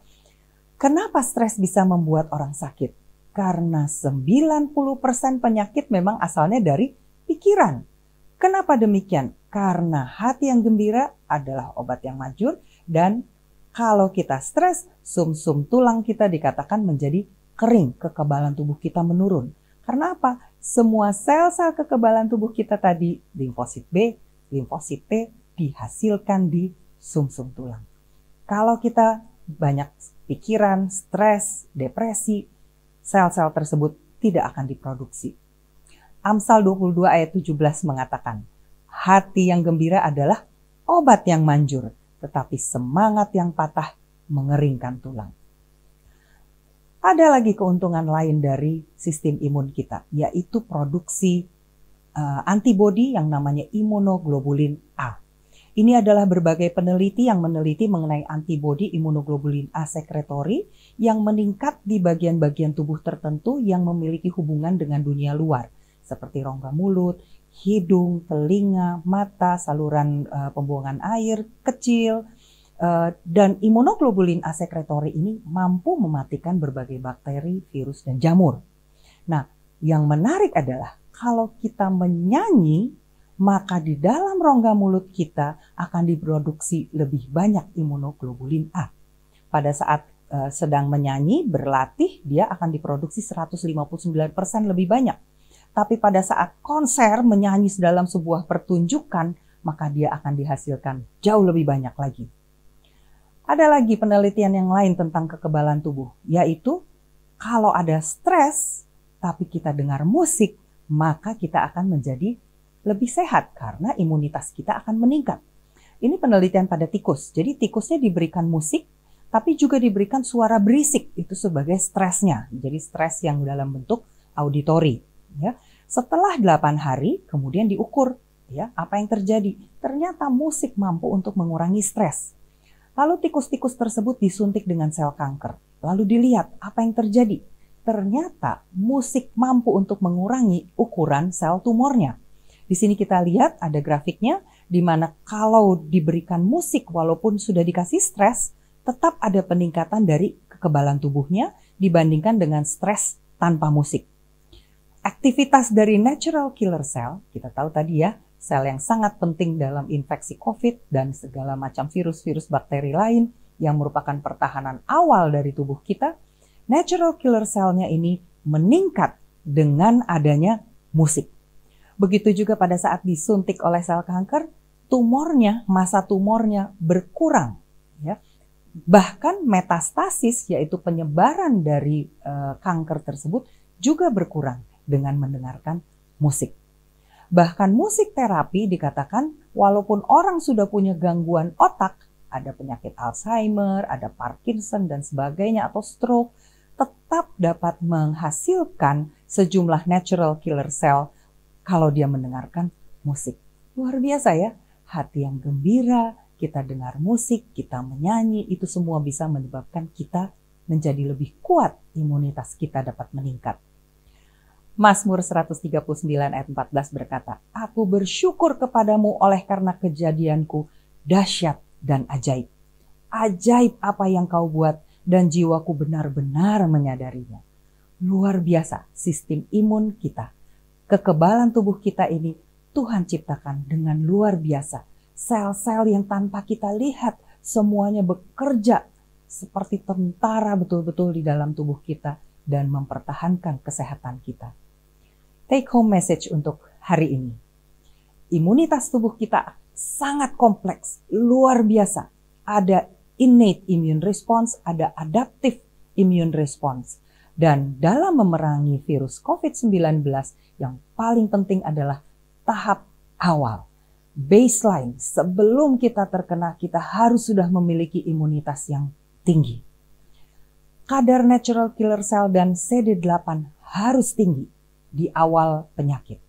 Kenapa stres bisa membuat orang sakit? Karena 90% penyakit memang asalnya dari pikiran. Kenapa demikian? Karena hati yang gembira adalah obat yang majur dan kalau kita stres, sum-sum tulang kita dikatakan menjadi kering, kekebalan tubuh kita menurun. Karena apa? Semua sel-sel kekebalan tubuh kita tadi, limfosit B, limfosit T, dihasilkan di sumsum -sum tulang. Kalau kita banyak pikiran, stres, depresi, sel-sel tersebut tidak akan diproduksi. Amsal 22 ayat 17 mengatakan, hati yang gembira adalah obat yang manjur, tetapi semangat yang patah mengeringkan tulang. Ada lagi keuntungan lain dari sistem imun kita, yaitu produksi uh, antibodi yang namanya imunoglobulin ini adalah berbagai peneliti yang meneliti mengenai antibodi imunoglobulin A sekretori yang meningkat di bagian-bagian tubuh tertentu yang memiliki hubungan dengan dunia luar, seperti rongga mulut, hidung, telinga, mata, saluran uh, pembuangan air kecil. Uh, dan imunoglobulin A sekretori ini mampu mematikan berbagai bakteri, virus, dan jamur. Nah, yang menarik adalah kalau kita menyanyi maka di dalam rongga mulut kita akan diproduksi lebih banyak imunoglobulin A. Pada saat uh, sedang menyanyi, berlatih, dia akan diproduksi 159% lebih banyak. Tapi pada saat konser menyanyi dalam sebuah pertunjukan, maka dia akan dihasilkan jauh lebih banyak lagi. Ada lagi penelitian yang lain tentang kekebalan tubuh, yaitu kalau ada stres tapi kita dengar musik, maka kita akan menjadi lebih sehat karena imunitas kita akan meningkat. Ini penelitian pada tikus. Jadi tikusnya diberikan musik tapi juga diberikan suara berisik itu sebagai stresnya. Jadi stres yang dalam bentuk auditori ya. Setelah 8 hari kemudian diukur ya apa yang terjadi. Ternyata musik mampu untuk mengurangi stres. Lalu tikus-tikus tersebut disuntik dengan sel kanker. Lalu dilihat apa yang terjadi. Ternyata musik mampu untuk mengurangi ukuran sel tumornya. Di sini kita lihat ada grafiknya, di mana kalau diberikan musik walaupun sudah dikasih stres, tetap ada peningkatan dari kekebalan tubuhnya dibandingkan dengan stres tanpa musik. Aktivitas dari natural killer cell, kita tahu tadi ya, sel yang sangat penting dalam infeksi COVID dan segala macam virus-virus bakteri lain yang merupakan pertahanan awal dari tubuh kita, natural killer cell-nya ini meningkat dengan adanya musik. Begitu juga pada saat disuntik oleh sel kanker, tumornya, masa tumornya berkurang. Ya. Bahkan metastasis, yaitu penyebaran dari e, kanker tersebut, juga berkurang dengan mendengarkan musik. Bahkan musik terapi dikatakan walaupun orang sudah punya gangguan otak, ada penyakit Alzheimer, ada Parkinson dan sebagainya atau stroke, tetap dapat menghasilkan sejumlah natural killer cell kalau dia mendengarkan musik. Luar biasa ya, hati yang gembira, kita dengar musik, kita menyanyi, itu semua bisa menyebabkan kita menjadi lebih kuat, imunitas kita dapat meningkat. Mazmur 139 ayat 14 berkata, Aku bersyukur kepadamu oleh karena kejadianku dahsyat dan ajaib. Ajaib apa yang kau buat dan jiwaku benar-benar menyadarinya. Luar biasa sistem imun kita kekebalan tubuh kita ini Tuhan ciptakan dengan luar biasa. Sel-sel yang tanpa kita lihat semuanya bekerja seperti tentara betul-betul di dalam tubuh kita dan mempertahankan kesehatan kita. Take home message untuk hari ini. Imunitas tubuh kita sangat kompleks, luar biasa. Ada innate immune response, ada adaptive immune response. Dan dalam memerangi virus COVID-19 yang paling penting adalah tahap awal. Baseline sebelum kita terkena kita harus sudah memiliki imunitas yang tinggi. Kadar natural killer cell dan CD8 harus tinggi di awal penyakit.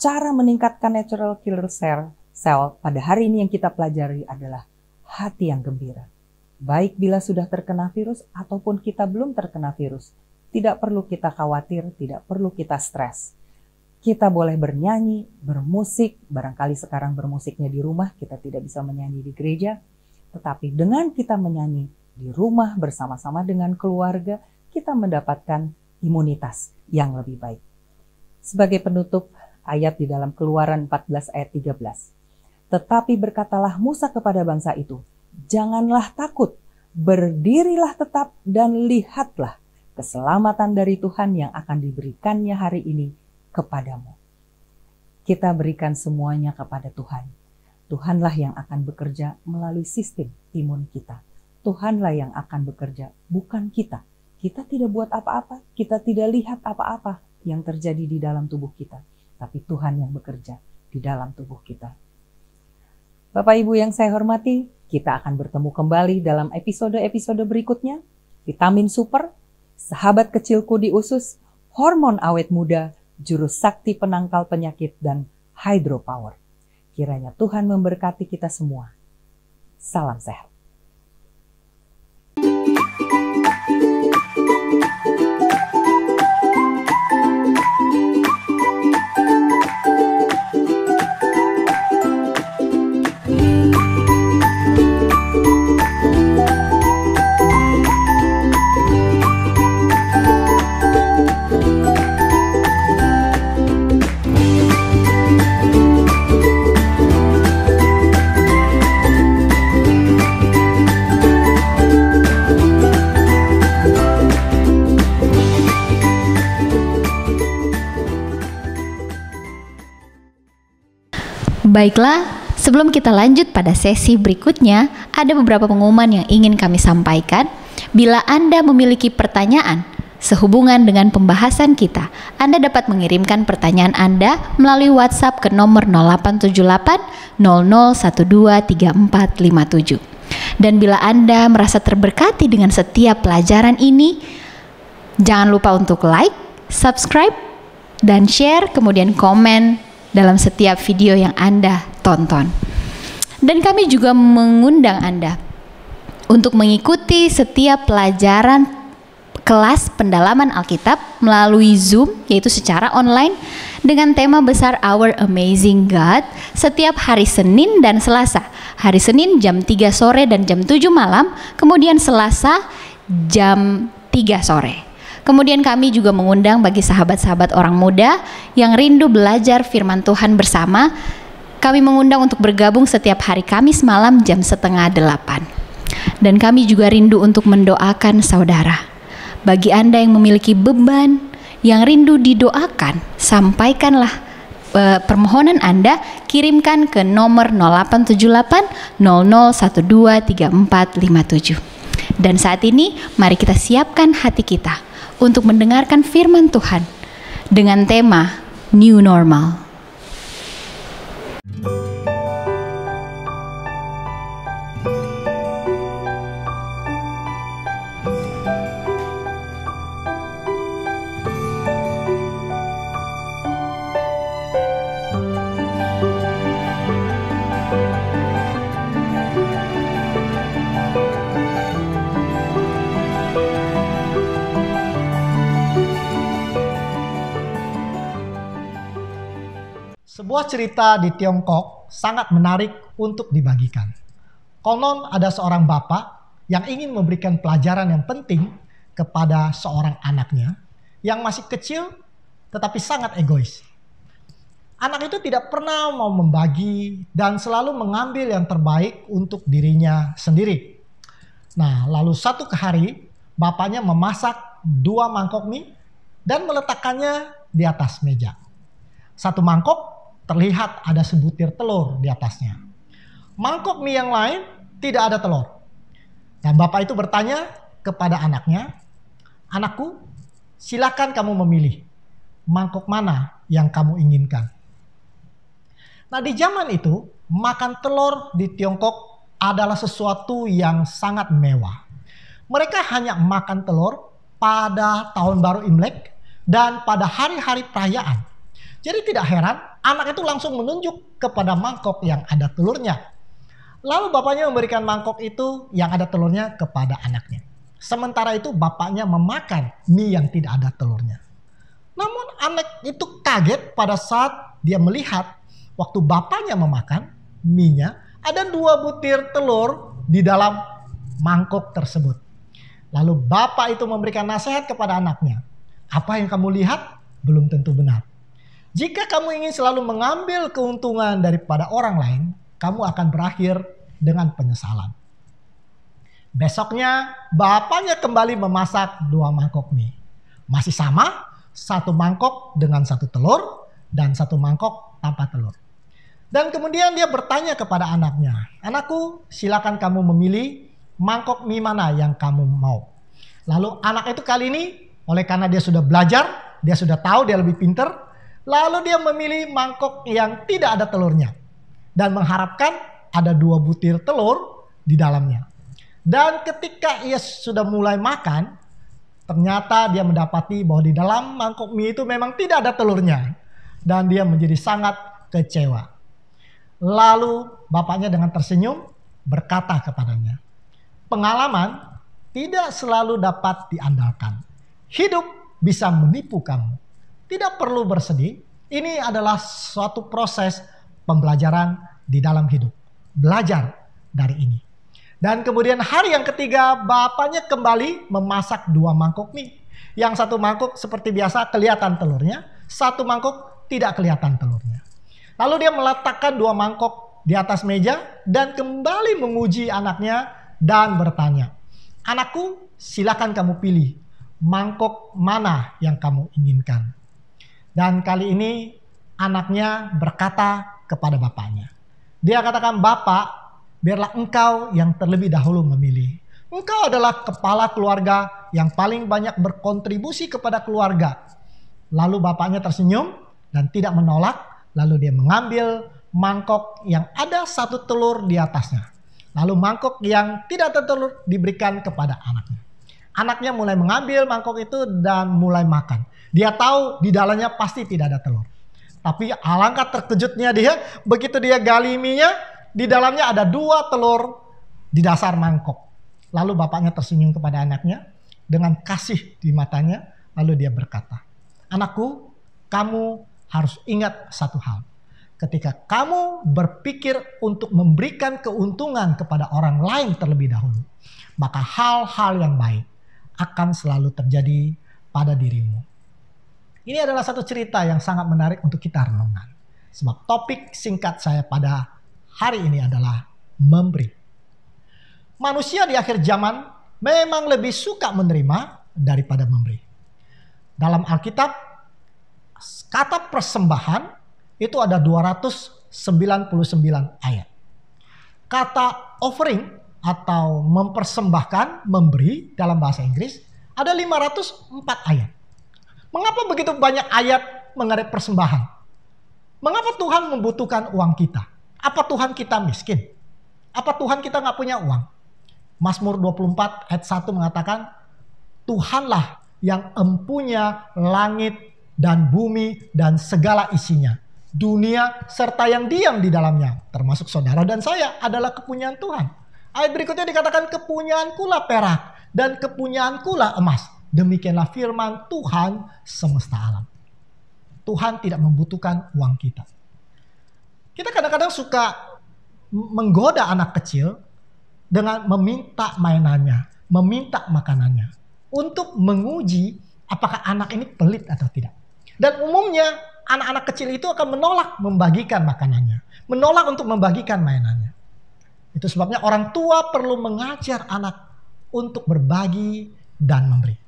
Cara meningkatkan natural killer cell, cell pada hari ini yang kita pelajari adalah hati yang gembira baik bila sudah terkena virus ataupun kita belum terkena virus. Tidak perlu kita khawatir, tidak perlu kita stres. Kita boleh bernyanyi, bermusik, barangkali sekarang bermusiknya di rumah, kita tidak bisa menyanyi di gereja. Tetapi dengan kita menyanyi di rumah bersama-sama dengan keluarga, kita mendapatkan imunitas yang lebih baik. Sebagai penutup, ayat di dalam keluaran 14 ayat 13. Tetapi berkatalah Musa kepada bangsa itu, janganlah takut, berdirilah tetap dan lihatlah keselamatan dari Tuhan yang akan diberikannya hari ini kepadamu. Kita berikan semuanya kepada Tuhan. Tuhanlah yang akan bekerja melalui sistem timun kita. Tuhanlah yang akan bekerja, bukan kita. Kita tidak buat apa-apa, kita tidak lihat apa-apa yang terjadi di dalam tubuh kita, tapi Tuhan yang bekerja di dalam tubuh kita. Bapak Ibu yang saya hormati, kita akan bertemu kembali dalam episode-episode berikutnya. Vitamin Super, Sahabat Kecilku di Usus, Hormon Awet Muda, Jurus Sakti Penangkal Penyakit, dan Hydropower. Kiranya Tuhan memberkati kita semua. Salam sehat. Baiklah, sebelum kita lanjut pada sesi berikutnya, ada beberapa pengumuman yang ingin kami sampaikan. Bila Anda memiliki pertanyaan sehubungan dengan pembahasan kita, Anda dapat mengirimkan pertanyaan Anda melalui WhatsApp ke nomor 0878 Dan bila Anda merasa terberkati dengan setiap pelajaran ini, jangan lupa untuk like, subscribe, dan share, kemudian komen dalam setiap video yang Anda tonton. Dan kami juga mengundang Anda untuk mengikuti setiap pelajaran kelas pendalaman Alkitab melalui Zoom yaitu secara online dengan tema besar Our Amazing God setiap hari Senin dan Selasa. Hari Senin jam 3 sore dan jam 7 malam, kemudian Selasa jam 3 sore. Kemudian kami juga mengundang bagi sahabat-sahabat orang muda yang rindu belajar firman Tuhan bersama. Kami mengundang untuk bergabung setiap hari Kamis malam jam setengah delapan. Dan kami juga rindu untuk mendoakan saudara. Bagi Anda yang memiliki beban, yang rindu didoakan, sampaikanlah eh, permohonan Anda kirimkan ke nomor 0878 00123457. Dan saat ini mari kita siapkan hati kita untuk mendengarkan firman Tuhan dengan tema New Normal. Sebuah cerita di Tiongkok sangat menarik untuk dibagikan. Konon ada seorang bapak yang ingin memberikan pelajaran yang penting kepada seorang anaknya yang masih kecil tetapi sangat egois. Anak itu tidak pernah mau membagi dan selalu mengambil yang terbaik untuk dirinya sendiri. Nah, lalu satu hari bapaknya memasak dua mangkok mie dan meletakkannya di atas meja. Satu mangkok Terlihat ada sebutir telur di atasnya. Mangkok mie yang lain tidak ada telur. Dan bapak itu bertanya kepada anaknya, "Anakku, silakan kamu memilih mangkok mana yang kamu inginkan." Nah, di zaman itu, makan telur di Tiongkok adalah sesuatu yang sangat mewah. Mereka hanya makan telur pada tahun baru Imlek dan pada hari-hari perayaan. Jadi tidak heran anak itu langsung menunjuk kepada mangkok yang ada telurnya. Lalu bapaknya memberikan mangkok itu yang ada telurnya kepada anaknya. Sementara itu bapaknya memakan mie yang tidak ada telurnya. Namun anak itu kaget pada saat dia melihat waktu bapaknya memakan mie-nya ada dua butir telur di dalam mangkok tersebut. Lalu bapak itu memberikan nasihat kepada anaknya. Apa yang kamu lihat belum tentu benar. Jika kamu ingin selalu mengambil keuntungan daripada orang lain, kamu akan berakhir dengan penyesalan. Besoknya, bapaknya kembali memasak dua mangkok mie. Masih sama, satu mangkok dengan satu telur dan satu mangkok tanpa telur. Dan kemudian dia bertanya kepada anaknya, "Anakku, silakan kamu memilih mangkok mie mana yang kamu mau." Lalu anak itu kali ini oleh karena dia sudah belajar, dia sudah tahu, dia lebih pinter, Lalu dia memilih mangkok yang tidak ada telurnya dan mengharapkan ada dua butir telur di dalamnya. Dan ketika ia sudah mulai makan, ternyata dia mendapati bahwa di dalam mangkok mie itu memang tidak ada telurnya dan dia menjadi sangat kecewa. Lalu bapaknya dengan tersenyum berkata kepadanya, "Pengalaman tidak selalu dapat diandalkan. Hidup bisa menipu kamu, tidak perlu bersedih. Ini adalah suatu proses pembelajaran di dalam hidup. Belajar dari ini. Dan kemudian hari yang ketiga bapaknya kembali memasak dua mangkok mie. Yang satu mangkok seperti biasa kelihatan telurnya, satu mangkok tidak kelihatan telurnya. Lalu dia meletakkan dua mangkok di atas meja dan kembali menguji anaknya dan bertanya, "Anakku, silakan kamu pilih mangkok mana yang kamu inginkan." Dan kali ini anaknya berkata kepada bapaknya. Dia katakan, Bapak, biarlah engkau yang terlebih dahulu memilih. Engkau adalah kepala keluarga yang paling banyak berkontribusi kepada keluarga. Lalu bapaknya tersenyum dan tidak menolak. Lalu dia mengambil mangkok yang ada satu telur di atasnya. Lalu mangkok yang tidak tertelur diberikan kepada anaknya. Anaknya mulai mengambil mangkok itu dan mulai makan. Dia tahu di dalamnya pasti tidak ada telur. Tapi alangkah terkejutnya dia begitu dia gali minyak, di dalamnya ada dua telur di dasar mangkok. Lalu bapaknya tersenyum kepada anaknya dengan kasih di matanya lalu dia berkata, "Anakku, kamu harus ingat satu hal. Ketika kamu berpikir untuk memberikan keuntungan kepada orang lain terlebih dahulu, maka hal-hal yang baik akan selalu terjadi pada dirimu. Ini adalah satu cerita yang sangat menarik untuk kita renungkan. Sebab topik singkat saya pada hari ini adalah memberi. Manusia di akhir zaman memang lebih suka menerima daripada memberi. Dalam Alkitab, kata persembahan itu ada 299 ayat. Kata offering atau mempersembahkan, memberi dalam bahasa Inggris ada 504 ayat. Mengapa begitu banyak ayat mengenai persembahan? Mengapa Tuhan membutuhkan uang kita? Apa Tuhan kita miskin? Apa Tuhan kita nggak punya uang? Mazmur 24 ayat 1 mengatakan, Tuhanlah yang empunya langit dan bumi dan segala isinya dunia serta yang diam di dalamnya, termasuk saudara dan saya, adalah kepunyaan Tuhan. Ayat berikutnya dikatakan kepunyaan kula perak dan kepunyaan kula emas. Demikianlah firman Tuhan semesta alam. Tuhan tidak membutuhkan uang kita. Kita kadang-kadang suka menggoda anak kecil dengan meminta mainannya, meminta makanannya untuk menguji apakah anak ini pelit atau tidak. Dan umumnya anak-anak kecil itu akan menolak membagikan makanannya, menolak untuk membagikan mainannya. Itu sebabnya orang tua perlu mengajar anak untuk berbagi dan memberi.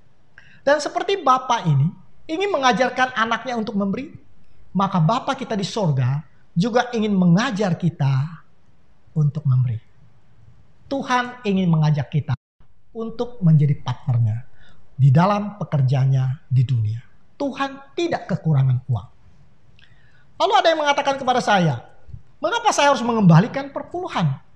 Dan seperti bapak ini ingin mengajarkan anaknya untuk memberi, maka bapak kita di sorga juga ingin mengajar kita untuk memberi. Tuhan ingin mengajak kita untuk menjadi partnernya di dalam pekerjaannya di dunia. Tuhan tidak kekurangan uang. Lalu ada yang mengatakan kepada saya, mengapa saya harus mengembalikan perpuluhan?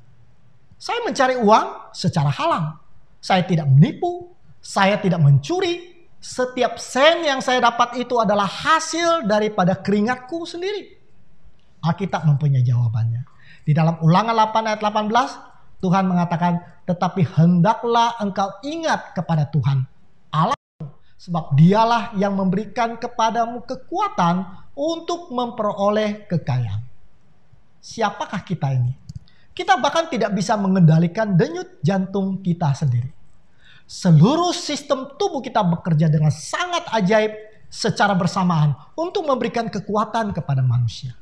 Saya mencari uang secara halal. Saya tidak menipu, saya tidak mencuri. Setiap sen yang saya dapat itu adalah hasil daripada keringatku sendiri. Alkitab mempunyai jawabannya. Di dalam ulangan 8 ayat 18, Tuhan mengatakan, tetapi hendaklah engkau ingat kepada Tuhan Allah, sebab dialah yang memberikan kepadamu kekuatan untuk memperoleh kekayaan. Siapakah kita ini? Kita bahkan tidak bisa mengendalikan denyut jantung kita sendiri. Seluruh sistem tubuh kita bekerja dengan sangat ajaib secara bersamaan untuk memberikan kekuatan kepada manusia.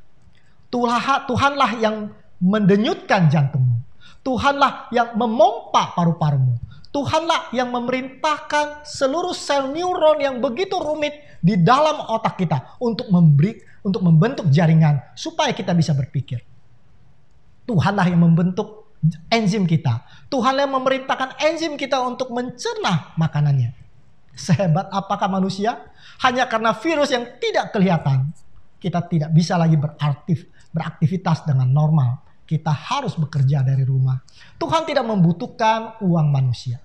Tuhanlah yang mendenyutkan jantungmu. Tuhanlah yang memompa paru-parumu. Tuhanlah yang memerintahkan seluruh sel neuron yang begitu rumit di dalam otak kita untuk memberi untuk membentuk jaringan supaya kita bisa berpikir. Tuhanlah yang membentuk enzim kita. Tuhanlah yang memerintahkan enzim kita untuk mencerna makanannya. Sehebat apakah manusia? Hanya karena virus yang tidak kelihatan, kita tidak bisa lagi beraktif, beraktivitas dengan normal. Kita harus bekerja dari rumah. Tuhan tidak membutuhkan uang manusia.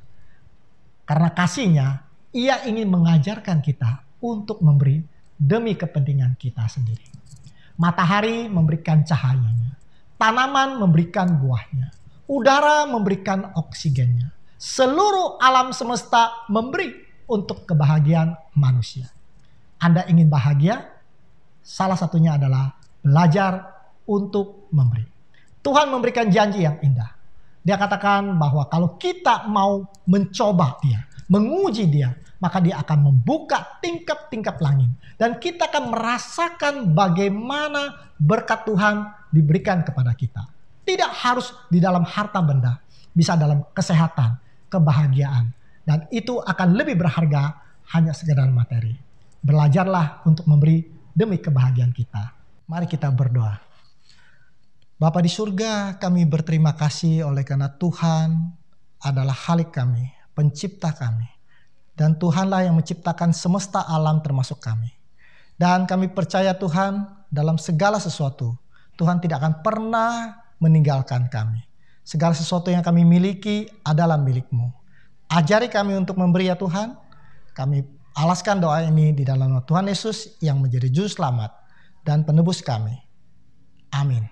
Karena kasihnya, ia ingin mengajarkan kita untuk memberi demi kepentingan kita sendiri. Matahari memberikan cahayanya Tanaman memberikan buahnya. Udara memberikan oksigennya. Seluruh alam semesta memberi untuk kebahagiaan manusia. Anda ingin bahagia? Salah satunya adalah belajar untuk memberi. Tuhan memberikan janji yang indah. Dia katakan bahwa kalau kita mau mencoba dia, menguji dia, maka dia akan membuka tingkap-tingkap langit. Dan kita akan merasakan bagaimana berkat Tuhan diberikan kepada kita. Tidak harus di dalam harta benda, bisa dalam kesehatan, kebahagiaan. Dan itu akan lebih berharga hanya sekedar materi. Belajarlah untuk memberi demi kebahagiaan kita. Mari kita berdoa. Bapa di surga, kami berterima kasih oleh karena Tuhan adalah Halik kami, pencipta kami. Dan Tuhanlah yang menciptakan semesta alam termasuk kami. Dan kami percaya Tuhan dalam segala sesuatu. Tuhan tidak akan pernah meninggalkan kami. Segala sesuatu yang kami miliki adalah milikmu. Ajari kami untuk memberi ya Tuhan. Kami alaskan doa ini di dalam Tuhan Yesus yang menjadi juru selamat dan penebus kami. Amin.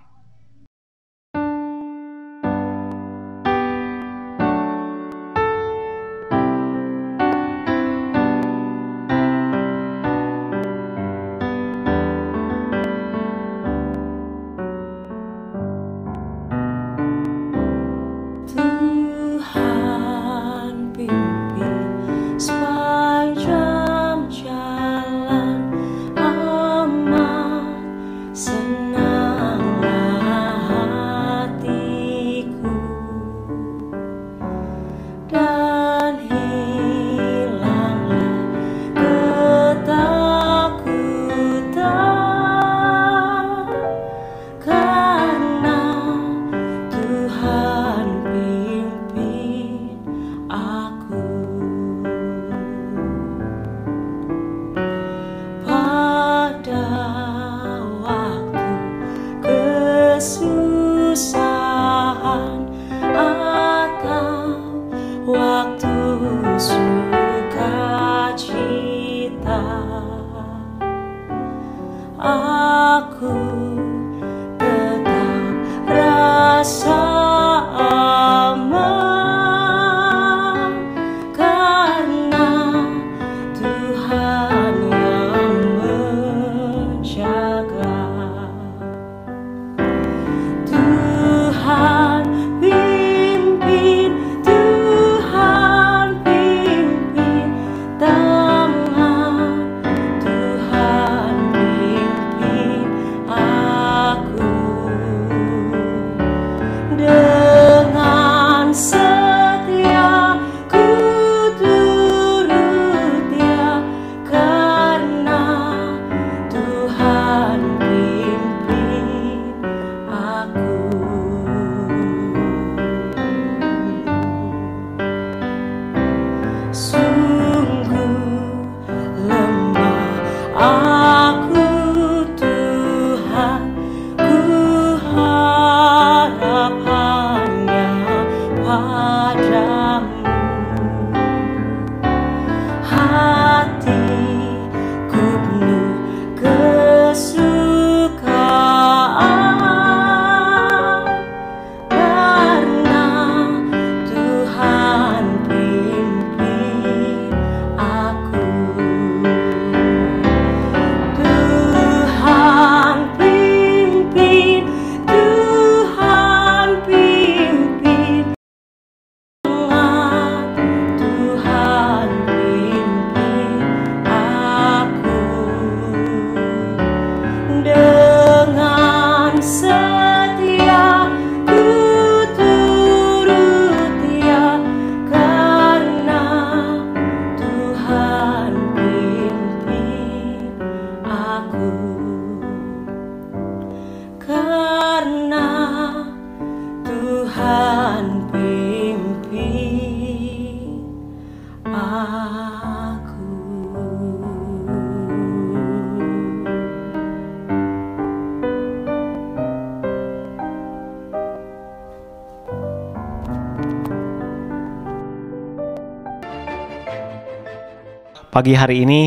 pagi hari ini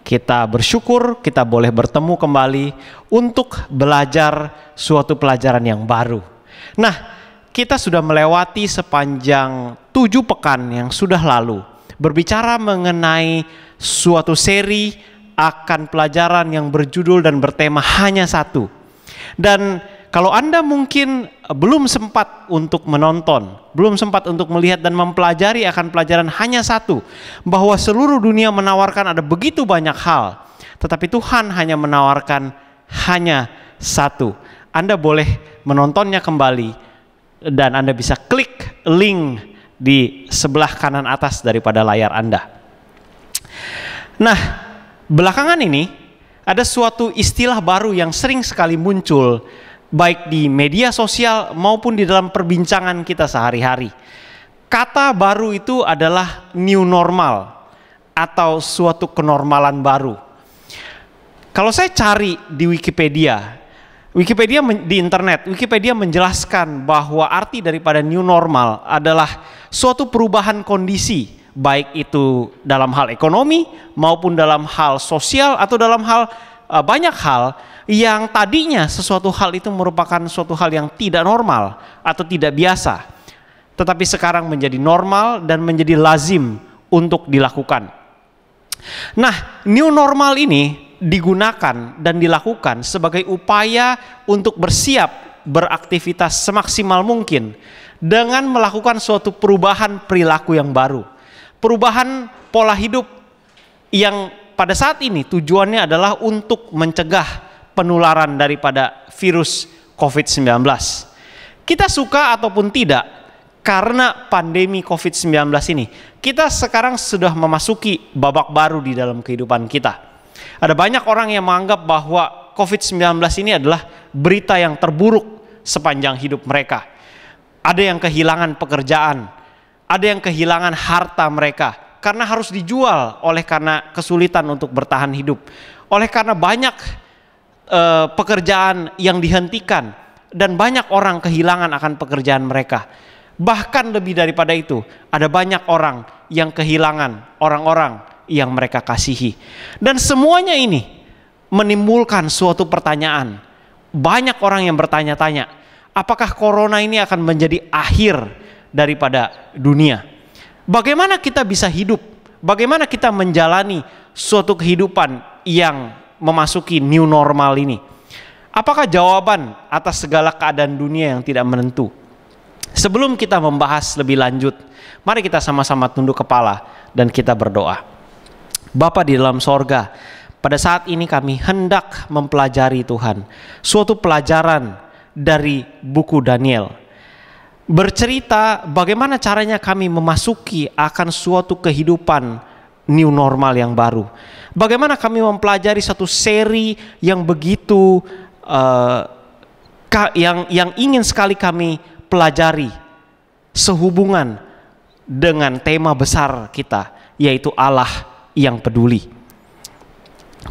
kita bersyukur kita boleh bertemu kembali untuk belajar suatu pelajaran yang baru. Nah, kita sudah melewati sepanjang tujuh pekan yang sudah lalu berbicara mengenai suatu seri akan pelajaran yang berjudul dan bertema hanya satu. Dan kalau Anda mungkin eh, belum sempat untuk menonton, belum sempat untuk melihat dan mempelajari akan pelajaran hanya satu, bahwa seluruh dunia menawarkan ada begitu banyak hal, tetapi Tuhan hanya menawarkan hanya satu. Anda boleh menontonnya kembali dan Anda bisa klik link di sebelah kanan atas daripada layar Anda. Nah, belakangan ini ada suatu istilah baru yang sering sekali muncul baik di media sosial maupun di dalam perbincangan kita sehari-hari. Kata baru itu adalah new normal atau suatu kenormalan baru. Kalau saya cari di Wikipedia, Wikipedia di internet, Wikipedia menjelaskan bahwa arti daripada new normal adalah suatu perubahan kondisi baik itu dalam hal ekonomi maupun dalam hal sosial atau dalam hal uh, banyak hal yang tadinya sesuatu hal itu merupakan suatu hal yang tidak normal atau tidak biasa, tetapi sekarang menjadi normal dan menjadi lazim untuk dilakukan. Nah, new normal ini digunakan dan dilakukan sebagai upaya untuk bersiap beraktivitas semaksimal mungkin dengan melakukan suatu perubahan perilaku yang baru, perubahan pola hidup yang pada saat ini tujuannya adalah untuk mencegah penularan daripada virus COVID-19. Kita suka ataupun tidak karena pandemi COVID-19 ini, kita sekarang sudah memasuki babak baru di dalam kehidupan kita. Ada banyak orang yang menganggap bahwa COVID-19 ini adalah berita yang terburuk sepanjang hidup mereka. Ada yang kehilangan pekerjaan, ada yang kehilangan harta mereka, karena harus dijual oleh karena kesulitan untuk bertahan hidup. Oleh karena banyak e, pekerjaan yang dihentikan dan banyak orang kehilangan akan pekerjaan mereka. Bahkan lebih daripada itu, ada banyak orang yang kehilangan orang-orang yang mereka kasihi. Dan semuanya ini menimbulkan suatu pertanyaan. Banyak orang yang bertanya-tanya, apakah corona ini akan menjadi akhir daripada dunia? Bagaimana kita bisa hidup? Bagaimana kita menjalani suatu kehidupan yang memasuki new normal ini? Apakah jawaban atas segala keadaan dunia yang tidak menentu? Sebelum kita membahas lebih lanjut, mari kita sama-sama tunduk kepala dan kita berdoa. Bapa di dalam sorga, pada saat ini kami hendak mempelajari Tuhan suatu pelajaran dari buku Daniel bercerita bagaimana caranya kami memasuki akan suatu kehidupan new normal yang baru. Bagaimana kami mempelajari satu seri yang begitu uh, yang yang ingin sekali kami pelajari sehubungan dengan tema besar kita yaitu Allah yang peduli.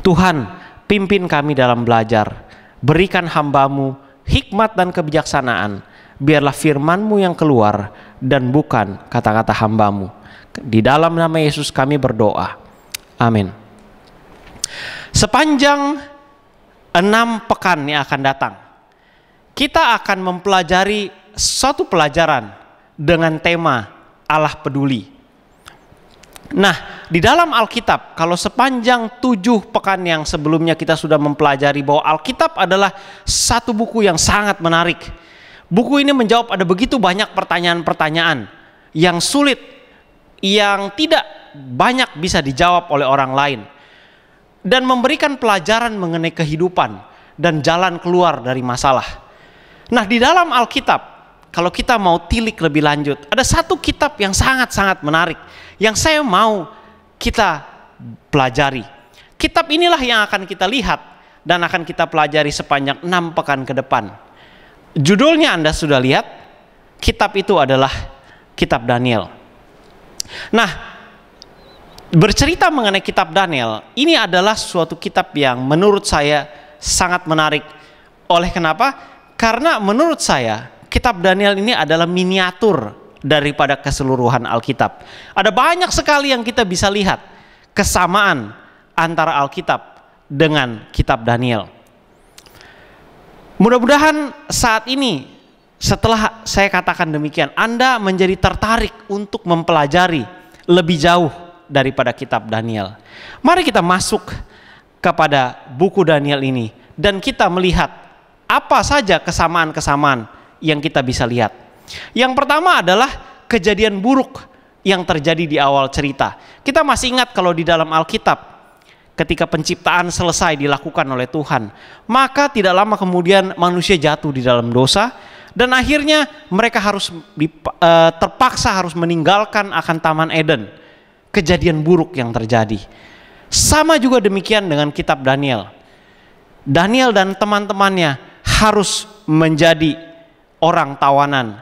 Tuhan, pimpin kami dalam belajar. Berikan hambamu hikmat dan kebijaksanaan biarlah firmanmu yang keluar dan bukan kata-kata hambamu. Di dalam nama Yesus kami berdoa. Amin. Sepanjang enam pekan yang akan datang, kita akan mempelajari satu pelajaran dengan tema Allah peduli. Nah, di dalam Alkitab, kalau sepanjang tujuh pekan yang sebelumnya kita sudah mempelajari bahwa Alkitab adalah satu buku yang sangat menarik Buku ini menjawab ada begitu banyak pertanyaan-pertanyaan yang sulit, yang tidak banyak bisa dijawab oleh orang lain. Dan memberikan pelajaran mengenai kehidupan dan jalan keluar dari masalah. Nah di dalam Alkitab, kalau kita mau tilik lebih lanjut, ada satu kitab yang sangat-sangat menarik yang saya mau kita pelajari. Kitab inilah yang akan kita lihat dan akan kita pelajari sepanjang enam pekan ke depan. Judulnya Anda sudah lihat, kitab itu adalah kitab Daniel. Nah, bercerita mengenai kitab Daniel, ini adalah suatu kitab yang menurut saya sangat menarik. Oleh kenapa? Karena menurut saya kitab Daniel ini adalah miniatur daripada keseluruhan Alkitab. Ada banyak sekali yang kita bisa lihat kesamaan antara Alkitab dengan kitab Daniel. Mudah-mudahan saat ini setelah saya katakan demikian, Anda menjadi tertarik untuk mempelajari lebih jauh daripada kitab Daniel. Mari kita masuk kepada buku Daniel ini dan kita melihat apa saja kesamaan-kesamaan yang kita bisa lihat. Yang pertama adalah kejadian buruk yang terjadi di awal cerita. Kita masih ingat kalau di dalam Alkitab ketika penciptaan selesai dilakukan oleh Tuhan. Maka tidak lama kemudian manusia jatuh di dalam dosa dan akhirnya mereka harus eh, terpaksa harus meninggalkan akan Taman Eden. Kejadian buruk yang terjadi. Sama juga demikian dengan kitab Daniel. Daniel dan teman-temannya harus menjadi orang tawanan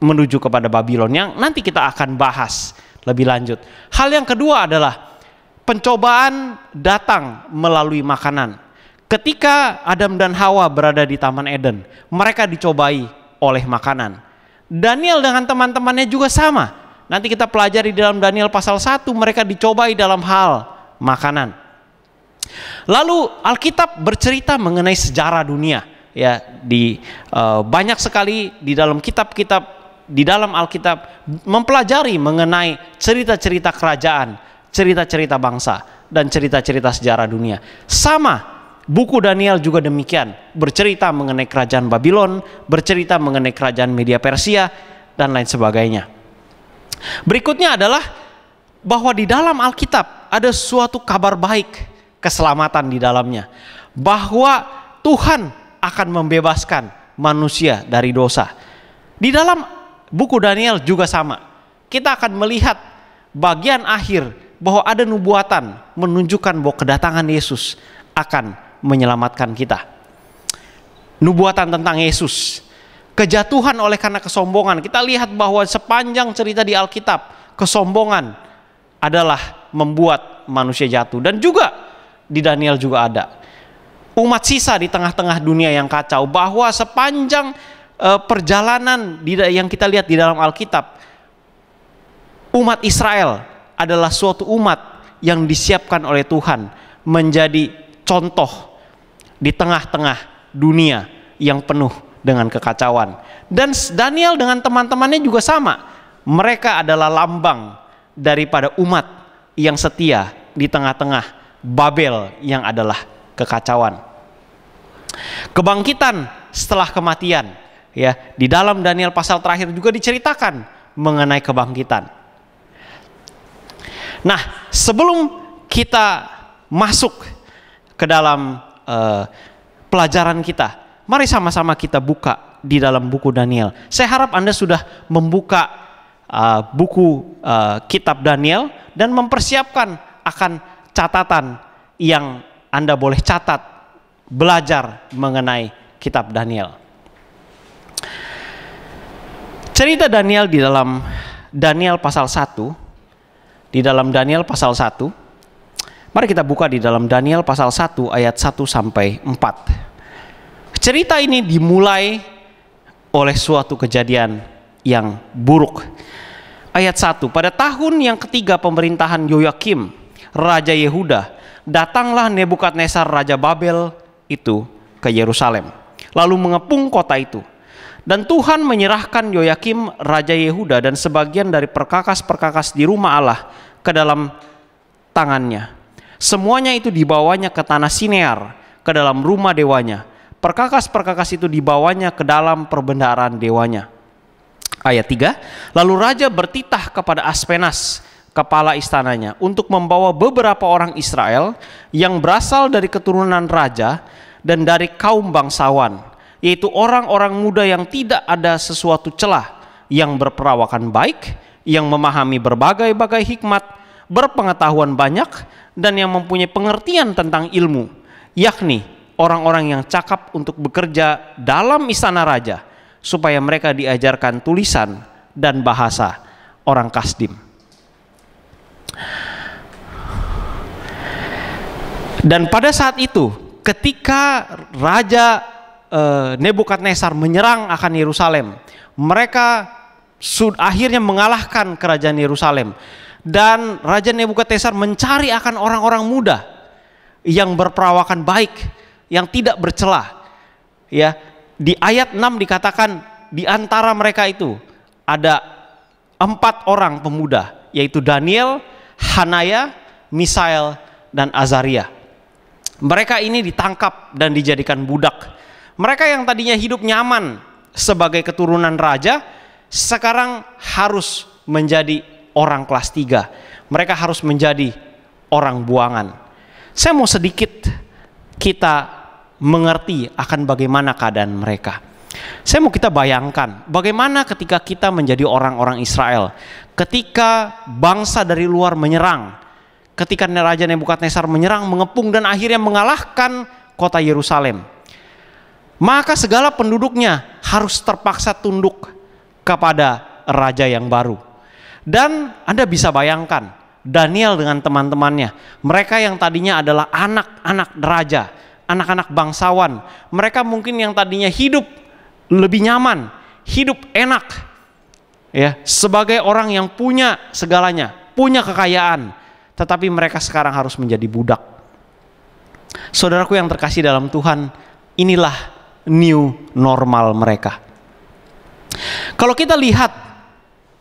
menuju kepada Babylon yang nanti kita akan bahas lebih lanjut. Hal yang kedua adalah pencobaan datang melalui makanan. Ketika Adam dan Hawa berada di Taman Eden, mereka dicobai oleh makanan. Daniel dengan teman-temannya juga sama. Nanti kita pelajari dalam Daniel pasal 1 mereka dicobai dalam hal makanan. Lalu Alkitab bercerita mengenai sejarah dunia ya di uh, banyak sekali di dalam kitab-kitab di dalam Alkitab mempelajari mengenai cerita-cerita kerajaan cerita-cerita bangsa dan cerita-cerita sejarah dunia. Sama, buku Daniel juga demikian, bercerita mengenai kerajaan Babylon, bercerita mengenai kerajaan Media Persia dan lain sebagainya. Berikutnya adalah bahwa di dalam Alkitab ada suatu kabar baik, keselamatan di dalamnya. Bahwa Tuhan akan membebaskan manusia dari dosa. Di dalam buku Daniel juga sama. Kita akan melihat bagian akhir bahwa ada nubuatan menunjukkan bahwa kedatangan Yesus akan menyelamatkan kita. Nubuatan tentang Yesus, kejatuhan oleh karena kesombongan. Kita lihat bahwa sepanjang cerita di Alkitab, kesombongan adalah membuat manusia jatuh dan juga di Daniel juga ada. Umat sisa di tengah-tengah dunia yang kacau bahwa sepanjang eh, perjalanan yang kita lihat di dalam Alkitab umat Israel adalah suatu umat yang disiapkan oleh Tuhan menjadi contoh di tengah-tengah dunia yang penuh dengan kekacauan. Dan Daniel dengan teman-temannya juga sama. Mereka adalah lambang daripada umat yang setia di tengah-tengah Babel yang adalah kekacauan. Kebangkitan setelah kematian ya, di dalam Daniel pasal terakhir juga diceritakan mengenai kebangkitan. Nah, sebelum kita masuk ke dalam uh, pelajaran kita, mari sama-sama kita buka di dalam buku Daniel. Saya harap Anda sudah membuka uh, buku uh, kitab Daniel dan mempersiapkan akan catatan yang Anda boleh catat belajar mengenai kitab Daniel. Cerita Daniel di dalam Daniel pasal 1 di dalam Daniel pasal 1. Mari kita buka di dalam Daniel pasal 1 ayat 1 sampai 4. Cerita ini dimulai oleh suatu kejadian yang buruk. Ayat 1, pada tahun yang ketiga pemerintahan Yoyakim, Raja Yehuda, datanglah Nebukadnezar Raja Babel itu ke Yerusalem. Lalu mengepung kota itu dan Tuhan menyerahkan Yoyakim raja Yehuda dan sebagian dari perkakas-perkakas di rumah Allah ke dalam tangannya. Semuanya itu dibawanya ke tanah Sinear, ke dalam rumah dewanya. Perkakas-perkakas itu dibawanya ke dalam perbendaharaan dewanya. Ayat 3, lalu raja bertitah kepada Aspenas, kepala istananya, untuk membawa beberapa orang Israel yang berasal dari keturunan raja dan dari kaum bangsawan yaitu orang-orang muda yang tidak ada sesuatu celah, yang berperawakan baik, yang memahami berbagai-bagai hikmat, berpengetahuan banyak, dan yang mempunyai pengertian tentang ilmu, yakni orang-orang yang cakap untuk bekerja dalam istana raja, supaya mereka diajarkan tulisan dan bahasa orang Kasdim. Dan pada saat itu, ketika raja Eh, Nebukadnezar menyerang akan Yerusalem. Mereka sud akhirnya mengalahkan kerajaan Yerusalem dan Raja Nebukadnezar mencari akan orang-orang muda yang berperawakan baik, yang tidak bercelah. Ya, di ayat 6 dikatakan di antara mereka itu ada empat orang pemuda yaitu Daniel, Hanaya, Misael, dan Azaria. Mereka ini ditangkap dan dijadikan budak mereka yang tadinya hidup nyaman sebagai keturunan raja, sekarang harus menjadi orang kelas tiga. Mereka harus menjadi orang buangan. Saya mau sedikit kita mengerti akan bagaimana keadaan mereka. Saya mau kita bayangkan bagaimana ketika kita menjadi orang-orang Israel, ketika bangsa dari luar menyerang, ketika Raja Nebukadnezar menyerang, mengepung dan akhirnya mengalahkan kota Yerusalem maka segala penduduknya harus terpaksa tunduk kepada raja yang baru. Dan Anda bisa bayangkan, Daniel dengan teman-temannya, mereka yang tadinya adalah anak-anak raja, anak-anak bangsawan, mereka mungkin yang tadinya hidup lebih nyaman, hidup enak, ya sebagai orang yang punya segalanya, punya kekayaan, tetapi mereka sekarang harus menjadi budak. Saudaraku yang terkasih dalam Tuhan, inilah new normal mereka. Kalau kita lihat,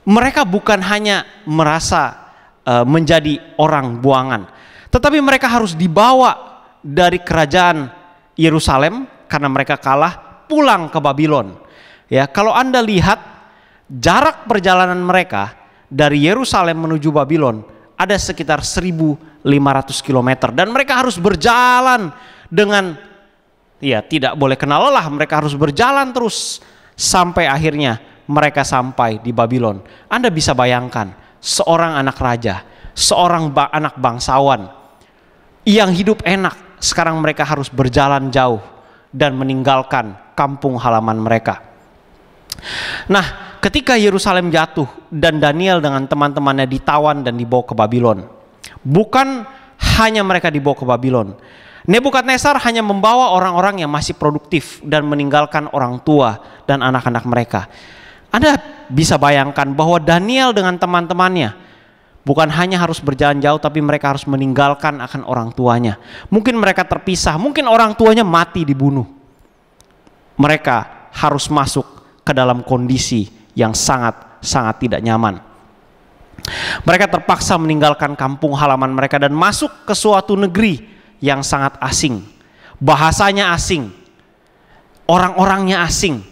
mereka bukan hanya merasa uh, menjadi orang buangan, tetapi mereka harus dibawa dari kerajaan Yerusalem karena mereka kalah pulang ke Babylon. Ya, kalau Anda lihat jarak perjalanan mereka dari Yerusalem menuju Babylon ada sekitar 1500 km dan mereka harus berjalan dengan ya tidak boleh kenal lelah, mereka harus berjalan terus sampai akhirnya mereka sampai di Babylon. Anda bisa bayangkan seorang anak raja, seorang ba anak bangsawan yang hidup enak, sekarang mereka harus berjalan jauh dan meninggalkan kampung halaman mereka. Nah, ketika Yerusalem jatuh dan Daniel dengan teman-temannya ditawan dan dibawa ke Babylon, bukan hanya mereka dibawa ke Babylon, Nebukadnezar hanya membawa orang-orang yang masih produktif dan meninggalkan orang tua dan anak-anak mereka. Anda bisa bayangkan bahwa Daniel dengan teman-temannya bukan hanya harus berjalan jauh tapi mereka harus meninggalkan akan orang tuanya. Mungkin mereka terpisah, mungkin orang tuanya mati dibunuh. Mereka harus masuk ke dalam kondisi yang sangat-sangat tidak nyaman. Mereka terpaksa meninggalkan kampung halaman mereka dan masuk ke suatu negeri yang sangat asing. Bahasanya asing. Orang-orangnya asing.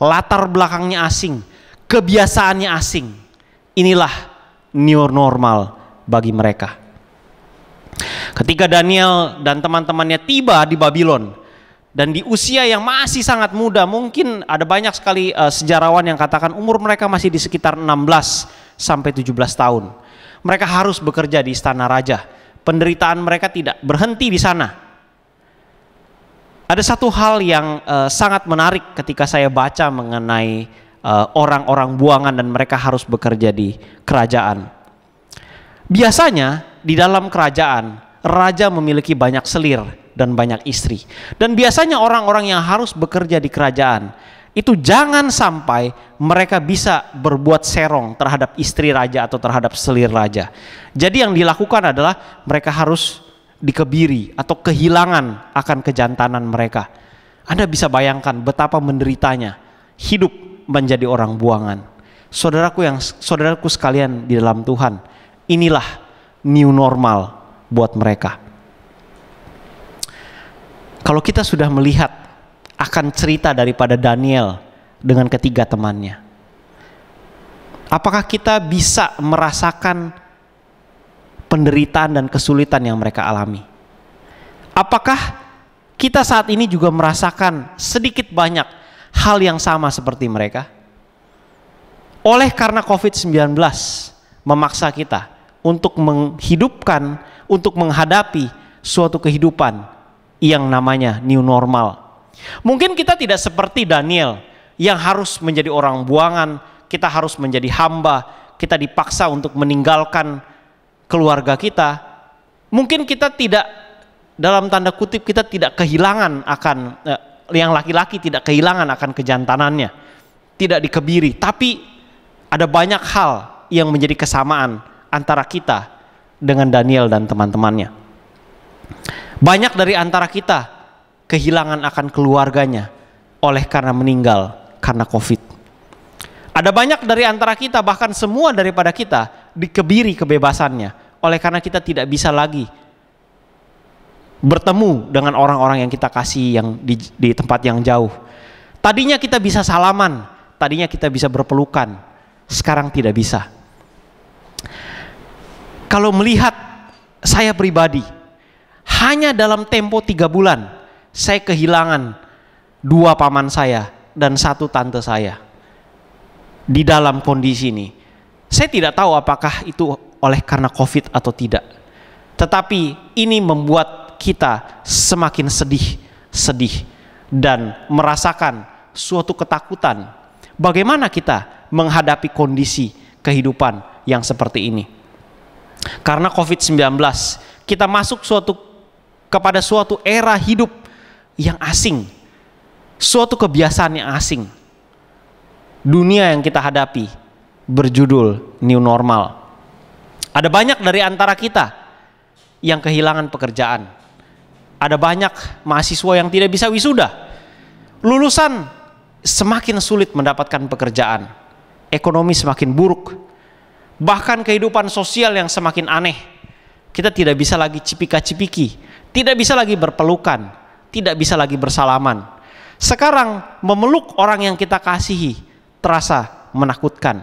Latar belakangnya asing. Kebiasaannya asing. Inilah new normal bagi mereka. Ketika Daniel dan teman-temannya tiba di Babylon dan di usia yang masih sangat muda, mungkin ada banyak sekali uh, sejarawan yang katakan umur mereka masih di sekitar 16 sampai 17 tahun. Mereka harus bekerja di istana raja Penderitaan mereka tidak berhenti di sana. Ada satu hal yang uh, sangat menarik ketika saya baca mengenai orang eh, orang-orang buangan dan mereka harus bekerja di kerajaan. Biasanya di dalam kerajaan raja memiliki banyak selir dan banyak istri. Dan biasanya orang-orang yang harus bekerja di kerajaan itu jangan sampai mereka bisa berbuat serong terhadap istri raja atau terhadap selir raja. Jadi yang dilakukan adalah mereka harus dikebiri atau kehilangan akan kejantanan mereka. Anda bisa bayangkan betapa menderitanya hidup menjadi orang buangan. Saudaraku yang saudaraku sekalian di dalam Tuhan, inilah new normal buat mereka. Kalau kita sudah melihat akan cerita daripada Daniel dengan ketiga temannya. Apakah kita bisa merasakan penderitaan dan kesulitan yang mereka alami? Apakah kita saat ini juga merasakan sedikit banyak hal yang sama seperti mereka? Oleh karena COVID-19 memaksa kita untuk menghidupkan, untuk menghadapi suatu kehidupan yang namanya new normal Mungkin kita tidak seperti Daniel yang harus menjadi orang buangan, kita harus menjadi hamba, kita dipaksa untuk meninggalkan keluarga kita. Mungkin kita tidak dalam tanda kutip kita tidak kehilangan akan eh, yang laki-laki tidak kehilangan akan kejantanannya, tidak dikebiri, tapi ada banyak hal yang menjadi kesamaan antara kita dengan Daniel dan teman-temannya. Banyak dari antara kita kehilangan akan keluarganya oleh karena meninggal karena COVID. Ada banyak dari antara kita, bahkan semua daripada kita, dikebiri kebebasannya oleh karena kita tidak bisa lagi bertemu dengan orang-orang yang kita kasih yang di, di tempat yang jauh. Tadinya kita bisa salaman, tadinya kita bisa berpelukan, sekarang tidak bisa. Kalau melihat saya pribadi, hanya dalam tempo tiga bulan, saya kehilangan dua paman saya dan satu tante saya di dalam kondisi ini. Saya tidak tahu apakah itu oleh karena COVID atau tidak. Tetapi ini membuat kita semakin sedih, sedih dan merasakan suatu ketakutan. Bagaimana kita menghadapi kondisi kehidupan yang seperti ini? Karena COVID-19 kita masuk suatu kepada suatu era hidup yang asing, suatu kebiasaan yang asing. Dunia yang kita hadapi berjudul new normal. Ada banyak dari antara kita yang kehilangan pekerjaan. Ada banyak mahasiswa yang tidak bisa wisuda. Lulusan semakin sulit mendapatkan pekerjaan. Ekonomi semakin buruk. Bahkan kehidupan sosial yang semakin aneh. Kita tidak bisa lagi cipika-cipiki, tidak bisa lagi berpelukan, tidak bisa lagi bersalaman. Sekarang memeluk orang yang kita kasihi terasa menakutkan.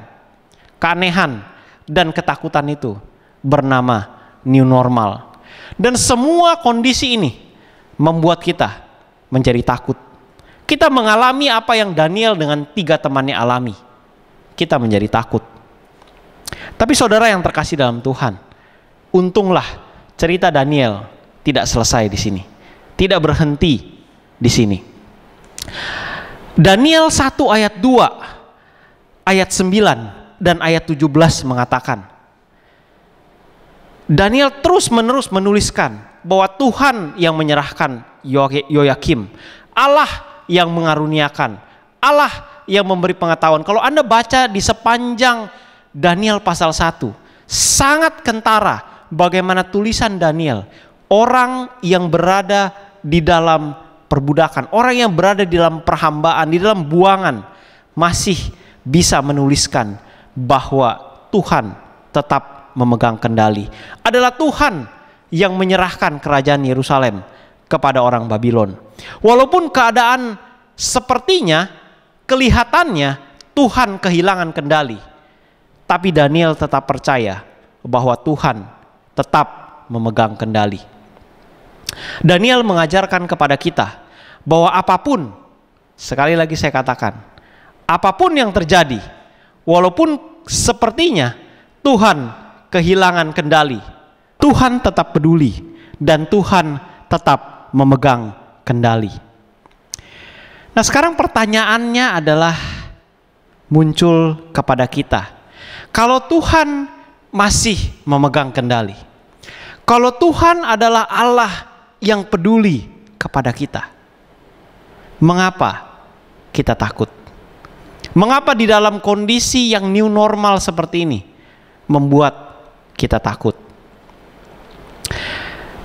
Keanehan dan ketakutan itu bernama new normal. Dan semua kondisi ini membuat kita menjadi takut. Kita mengalami apa yang Daniel dengan tiga temannya alami. Kita menjadi takut. Tapi saudara yang terkasih dalam Tuhan, untunglah cerita Daniel tidak selesai di sini tidak berhenti di sini. Daniel 1 ayat 2, ayat 9 dan ayat 17 mengatakan, Daniel terus menerus menuliskan bahwa Tuhan yang menyerahkan Yoyakim, Allah yang mengaruniakan, Allah yang memberi pengetahuan. Kalau Anda baca di sepanjang Daniel pasal 1, sangat kentara bagaimana tulisan Daniel, orang yang berada di dalam perbudakan, orang yang berada di dalam perhambaan, di dalam buangan masih bisa menuliskan bahwa Tuhan tetap memegang kendali. Adalah Tuhan yang menyerahkan kerajaan Yerusalem kepada orang Babylon. Walaupun keadaan sepertinya kelihatannya Tuhan kehilangan kendali, tapi Daniel tetap percaya bahwa Tuhan tetap memegang kendali. Daniel mengajarkan kepada kita bahwa apapun, sekali lagi saya katakan, apapun yang terjadi, walaupun sepertinya Tuhan kehilangan kendali, Tuhan tetap peduli dan Tuhan tetap memegang kendali. Nah, sekarang pertanyaannya adalah muncul kepada kita. Kalau Tuhan masih memegang kendali, kalau Tuhan adalah Allah yang peduli kepada kita. Mengapa kita takut? Mengapa di dalam kondisi yang new normal seperti ini membuat kita takut?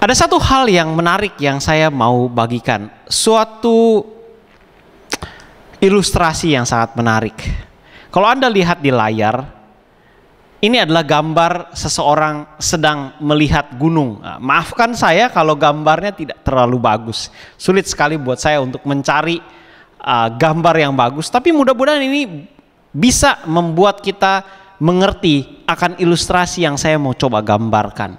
Ada satu hal yang menarik yang saya mau bagikan, suatu ilustrasi yang sangat menarik. Kalau Anda lihat di layar, ini adalah gambar seseorang sedang melihat gunung. Nah, maafkan saya kalau gambarnya tidak terlalu bagus. Sulit sekali buat saya untuk mencari uh, gambar yang bagus, tapi mudah-mudahan ini bisa membuat kita mengerti akan ilustrasi yang saya mau coba gambarkan.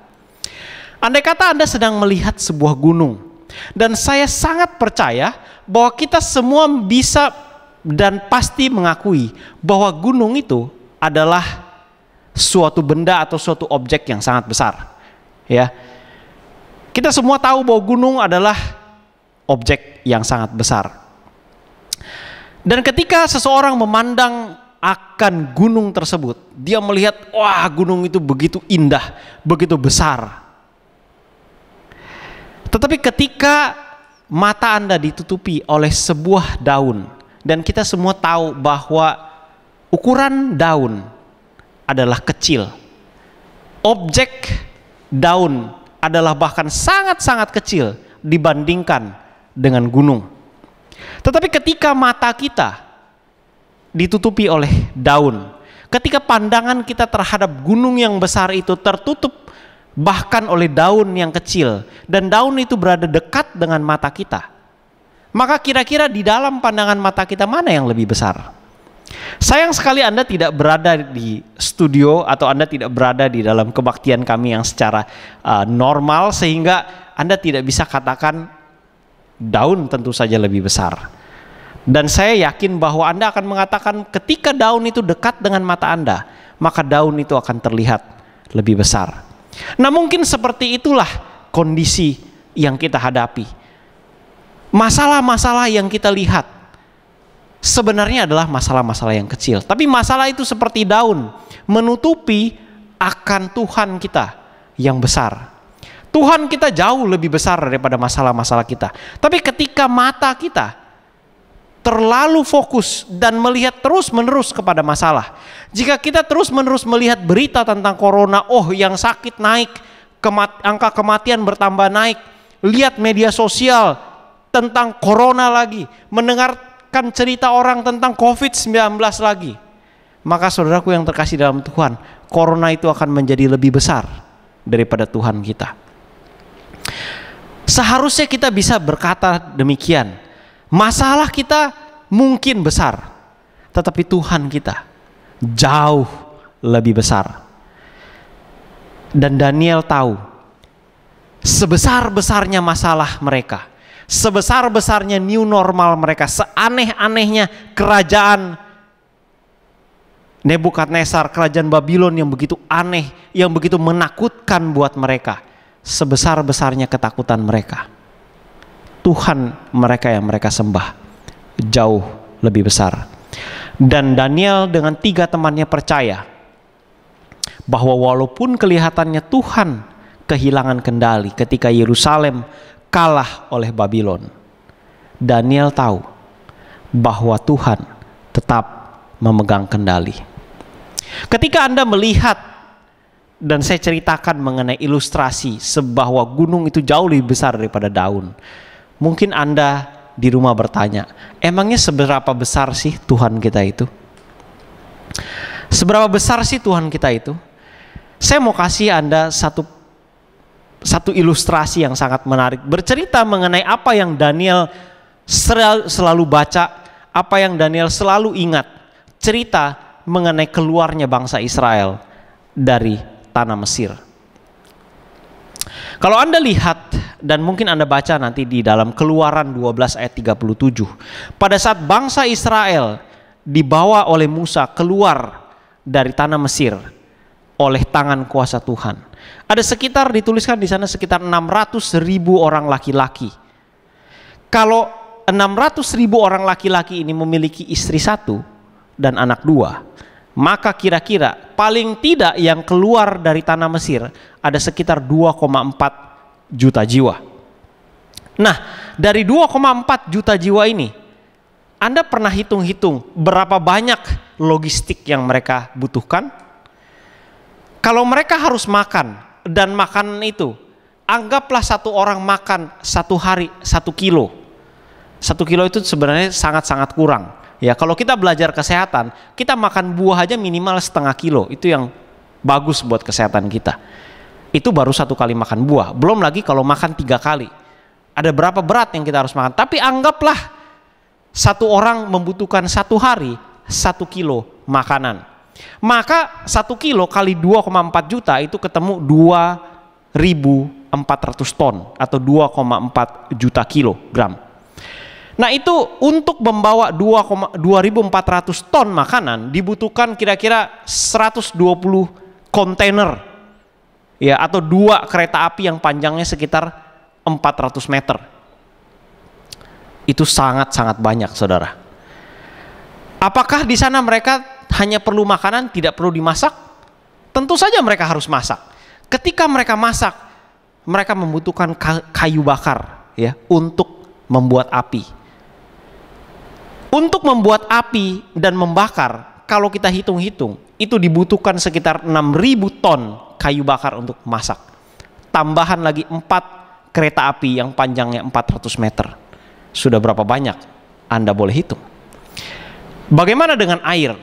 Andai kata Anda sedang melihat sebuah gunung dan saya sangat percaya bahwa kita semua bisa dan pasti mengakui bahwa gunung itu adalah suatu benda atau suatu objek yang sangat besar. Ya. Kita semua tahu bahwa gunung adalah objek yang sangat besar. Dan ketika seseorang memandang akan gunung tersebut, dia melihat, "Wah, gunung itu begitu indah, begitu besar." Tetapi ketika mata Anda ditutupi oleh sebuah daun, dan kita semua tahu bahwa ukuran daun adalah kecil. Objek daun adalah bahkan sangat-sangat kecil dibandingkan dengan gunung. Tetapi ketika mata kita ditutupi oleh daun, ketika pandangan kita terhadap gunung yang besar itu tertutup bahkan oleh daun yang kecil dan daun itu berada dekat dengan mata kita, maka kira-kira di dalam pandangan mata kita mana yang lebih besar? Sayang sekali Anda tidak berada di studio atau Anda tidak berada di dalam kebaktian kami yang secara uh, normal sehingga Anda tidak bisa katakan daun tentu saja lebih besar. Dan saya yakin bahwa Anda akan mengatakan ketika daun itu dekat dengan mata Anda, maka daun itu akan terlihat lebih besar. Nah, mungkin seperti itulah kondisi yang kita hadapi. Masalah-masalah yang kita lihat sebenarnya adalah masalah-masalah yang kecil. Tapi masalah itu seperti daun menutupi akan Tuhan kita yang besar. Tuhan kita jauh lebih besar daripada masalah-masalah kita. Tapi ketika mata kita terlalu fokus dan melihat terus-menerus kepada masalah. Jika kita terus-menerus melihat berita tentang corona, oh yang sakit naik, kemat, angka kematian bertambah naik. Lihat media sosial tentang corona lagi, mendengar akan cerita orang tentang COVID-19 lagi, maka saudaraku yang terkasih dalam Tuhan, corona itu akan menjadi lebih besar daripada Tuhan kita. Seharusnya kita bisa berkata demikian. Masalah kita mungkin besar, tetapi Tuhan kita jauh lebih besar. Dan Daniel tahu sebesar-besarnya masalah mereka sebesar-besarnya new normal mereka, seaneh-anehnya kerajaan Nebukadnezar, kerajaan Babylon yang begitu aneh, yang begitu menakutkan buat mereka, sebesar-besarnya ketakutan mereka. Tuhan mereka yang mereka sembah jauh lebih besar. Dan Daniel dengan tiga temannya percaya bahwa walaupun kelihatannya Tuhan kehilangan kendali ketika Yerusalem kalah oleh Babylon. Daniel tahu bahwa Tuhan tetap memegang kendali. Ketika Anda melihat dan saya ceritakan mengenai ilustrasi sebahwa gunung itu jauh lebih besar daripada daun. Mungkin Anda di rumah bertanya, emangnya seberapa besar sih Tuhan kita itu? Seberapa besar sih Tuhan kita itu? Saya mau kasih Anda satu satu ilustrasi yang sangat menarik bercerita mengenai apa yang Daniel selalu baca, apa yang Daniel selalu ingat, cerita mengenai keluarnya bangsa Israel dari tanah Mesir. Kalau Anda lihat dan mungkin Anda baca nanti di dalam Keluaran 12 ayat 37, pada saat bangsa Israel dibawa oleh Musa keluar dari tanah Mesir oleh tangan kuasa Tuhan ada sekitar dituliskan di sana sekitar 600 ribu orang laki-laki. Kalau 600 ribu orang laki-laki ini memiliki istri satu dan anak dua, maka kira-kira paling tidak yang keluar dari tanah Mesir ada sekitar 2,4 juta jiwa. Nah, dari 2,4 juta jiwa ini, Anda pernah hitung-hitung berapa banyak logistik yang mereka butuhkan? Kalau mereka harus makan dan makanan itu, anggaplah satu orang makan satu hari satu kilo. Satu kilo itu sebenarnya sangat-sangat kurang. Ya, kalau kita belajar kesehatan, kita makan buah aja minimal setengah kilo. Itu yang bagus buat kesehatan kita. Itu baru satu kali makan buah. Belum lagi kalau makan tiga kali. Ada berapa berat yang kita harus makan. Tapi anggaplah satu orang membutuhkan satu hari satu kilo makanan. Maka 1 kilo kali 2,4 juta itu ketemu 2.400 ton atau 2,4 juta kilogram. Nah itu untuk membawa 2.400 ton makanan dibutuhkan kira-kira 120 kontainer ya atau dua kereta api yang panjangnya sekitar 400 meter. Itu sangat-sangat banyak saudara. Apakah di sana mereka hanya perlu makanan, tidak perlu dimasak? Tentu saja mereka harus masak. Ketika mereka masak, mereka membutuhkan kayu bakar ya untuk membuat api. Untuk membuat api dan membakar, kalau kita hitung-hitung, itu dibutuhkan sekitar 6000 ton kayu bakar untuk masak. Tambahan lagi 4 kereta api yang panjangnya 400 meter. Sudah berapa banyak? Anda boleh hitung Bagaimana dengan air?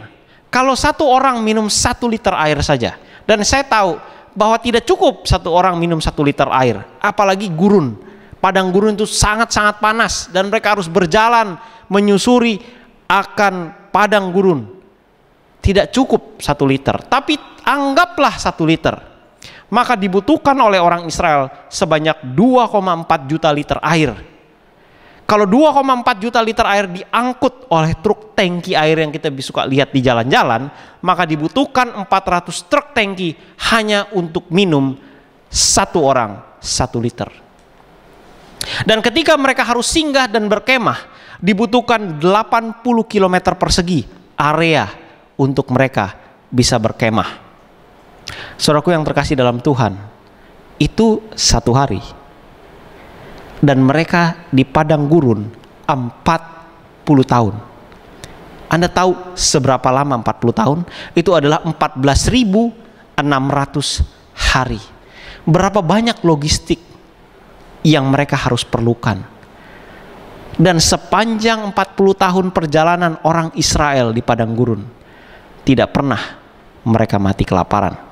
Kalau satu orang minum satu liter air saja, dan saya tahu bahwa tidak cukup satu orang minum satu liter air, apalagi gurun. Padang gurun itu sangat-sangat panas dan mereka harus berjalan menyusuri akan padang gurun. Tidak cukup satu liter, tapi anggaplah satu liter. Maka dibutuhkan oleh orang Israel sebanyak 2,4 juta liter air kalau 2,4 juta liter air diangkut oleh truk tangki air yang kita suka lihat di jalan-jalan, maka dibutuhkan 400 truk tangki hanya untuk minum satu orang satu liter. Dan ketika mereka harus singgah dan berkemah, dibutuhkan 80 km persegi area untuk mereka bisa berkemah. Saudaraku yang terkasih dalam Tuhan, itu satu hari dan mereka di padang gurun 40 tahun. Anda tahu seberapa lama 40 tahun? Itu adalah 14.600 hari. Berapa banyak logistik yang mereka harus perlukan. Dan sepanjang 40 tahun perjalanan orang Israel di padang gurun tidak pernah mereka mati kelaparan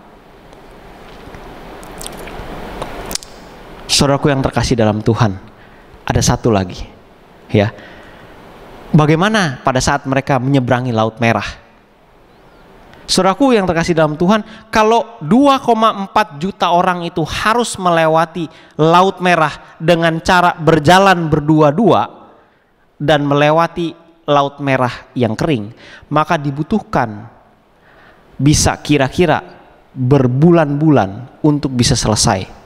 Saudaraku yang terkasih dalam Tuhan, ada satu lagi. Ya. Bagaimana pada saat mereka menyeberangi Laut Merah? Saudaraku yang terkasih dalam Tuhan, kalau 2,4 juta orang itu harus melewati Laut Merah dengan cara berjalan berdua-dua dan melewati Laut Merah yang kering, maka dibutuhkan bisa kira-kira berbulan-bulan untuk bisa selesai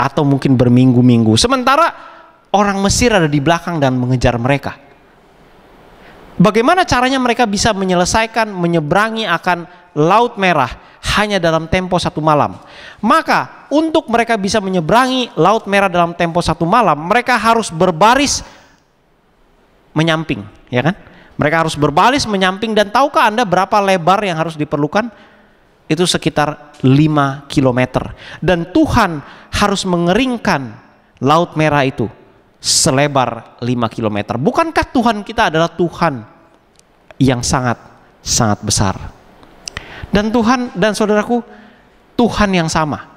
atau mungkin berminggu-minggu. Sementara orang Mesir ada di belakang dan mengejar mereka. Bagaimana caranya mereka bisa menyelesaikan, menyeberangi akan Laut Merah hanya dalam tempo satu malam? Maka untuk mereka bisa menyeberangi Laut Merah dalam tempo satu malam, mereka harus berbaris menyamping, ya kan? Mereka harus berbaris menyamping dan tahukah Anda berapa lebar yang harus diperlukan? itu sekitar 5 km. Dan Tuhan harus mengeringkan laut merah itu selebar 5 km. Bukankah Tuhan kita adalah Tuhan yang sangat sangat besar? Dan Tuhan dan saudaraku, Tuhan yang sama.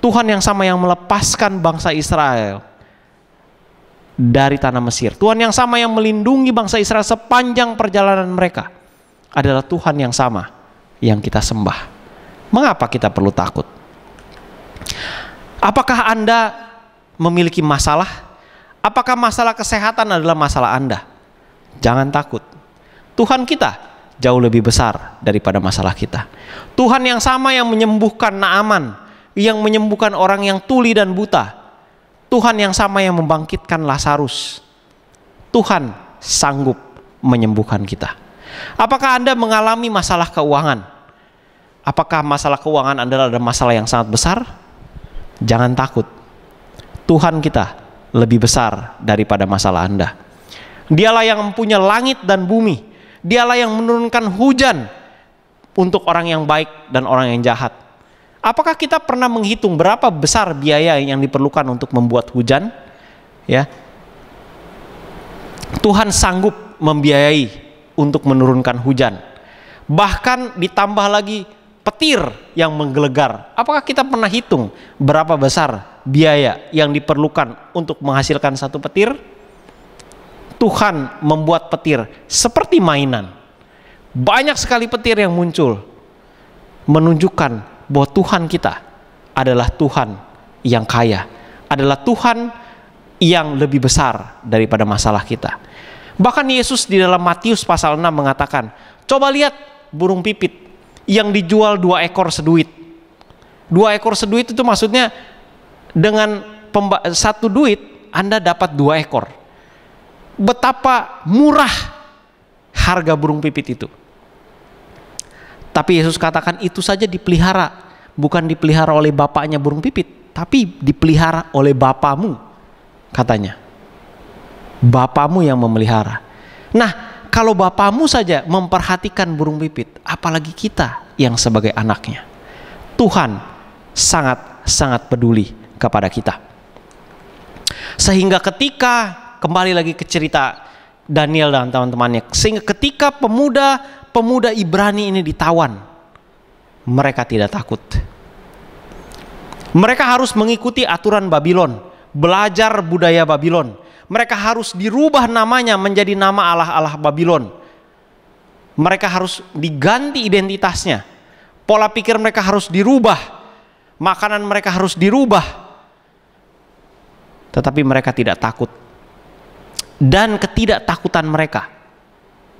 Tuhan yang sama yang melepaskan bangsa Israel dari tanah Mesir. Tuhan yang sama yang melindungi bangsa Israel sepanjang perjalanan mereka adalah Tuhan yang sama yang kita sembah. Mengapa kita perlu takut? Apakah Anda memiliki masalah? Apakah masalah kesehatan adalah masalah Anda? Jangan takut. Tuhan kita jauh lebih besar daripada masalah kita. Tuhan yang sama yang menyembuhkan Naaman, yang menyembuhkan orang yang tuli dan buta. Tuhan yang sama yang membangkitkan Lazarus. Tuhan sanggup menyembuhkan kita. Apakah Anda mengalami masalah keuangan? Apakah masalah keuangan Anda adalah masalah yang sangat besar? Jangan takut. Tuhan kita lebih besar daripada masalah Anda. Dialah yang mempunyai langit dan bumi. Dialah yang menurunkan hujan untuk orang yang baik dan orang yang jahat. Apakah kita pernah menghitung berapa besar biaya yang diperlukan untuk membuat hujan? Ya. Tuhan sanggup membiayai untuk menurunkan hujan. Bahkan ditambah lagi petir yang menggelegar. Apakah kita pernah hitung berapa besar biaya yang diperlukan untuk menghasilkan satu petir? Tuhan membuat petir seperti mainan. Banyak sekali petir yang muncul menunjukkan bahwa Tuhan kita adalah Tuhan yang kaya, adalah Tuhan yang lebih besar daripada masalah kita. Bahkan Yesus di dalam Matius pasal 6 mengatakan, coba lihat burung pipit yang dijual dua ekor seduit. Dua ekor seduit itu maksudnya dengan satu duit Anda dapat dua ekor. Betapa murah harga burung pipit itu. Tapi Yesus katakan itu saja dipelihara, bukan dipelihara oleh bapaknya burung pipit, tapi dipelihara oleh bapamu katanya. Bapamu yang memelihara. Nah, kalau bapamu saja memperhatikan burung pipit, apalagi kita yang sebagai anaknya. Tuhan sangat-sangat peduli kepada kita. Sehingga ketika kembali lagi ke cerita Daniel dan teman-temannya, sehingga ketika pemuda pemuda Ibrani ini ditawan, mereka tidak takut. Mereka harus mengikuti aturan Babylon, belajar budaya Babylon, mereka harus dirubah namanya menjadi nama Allah-Allah Babylon. Mereka harus diganti identitasnya. Pola pikir mereka harus dirubah. Makanan mereka harus dirubah. Tetapi mereka tidak takut. Dan ketidaktakutan mereka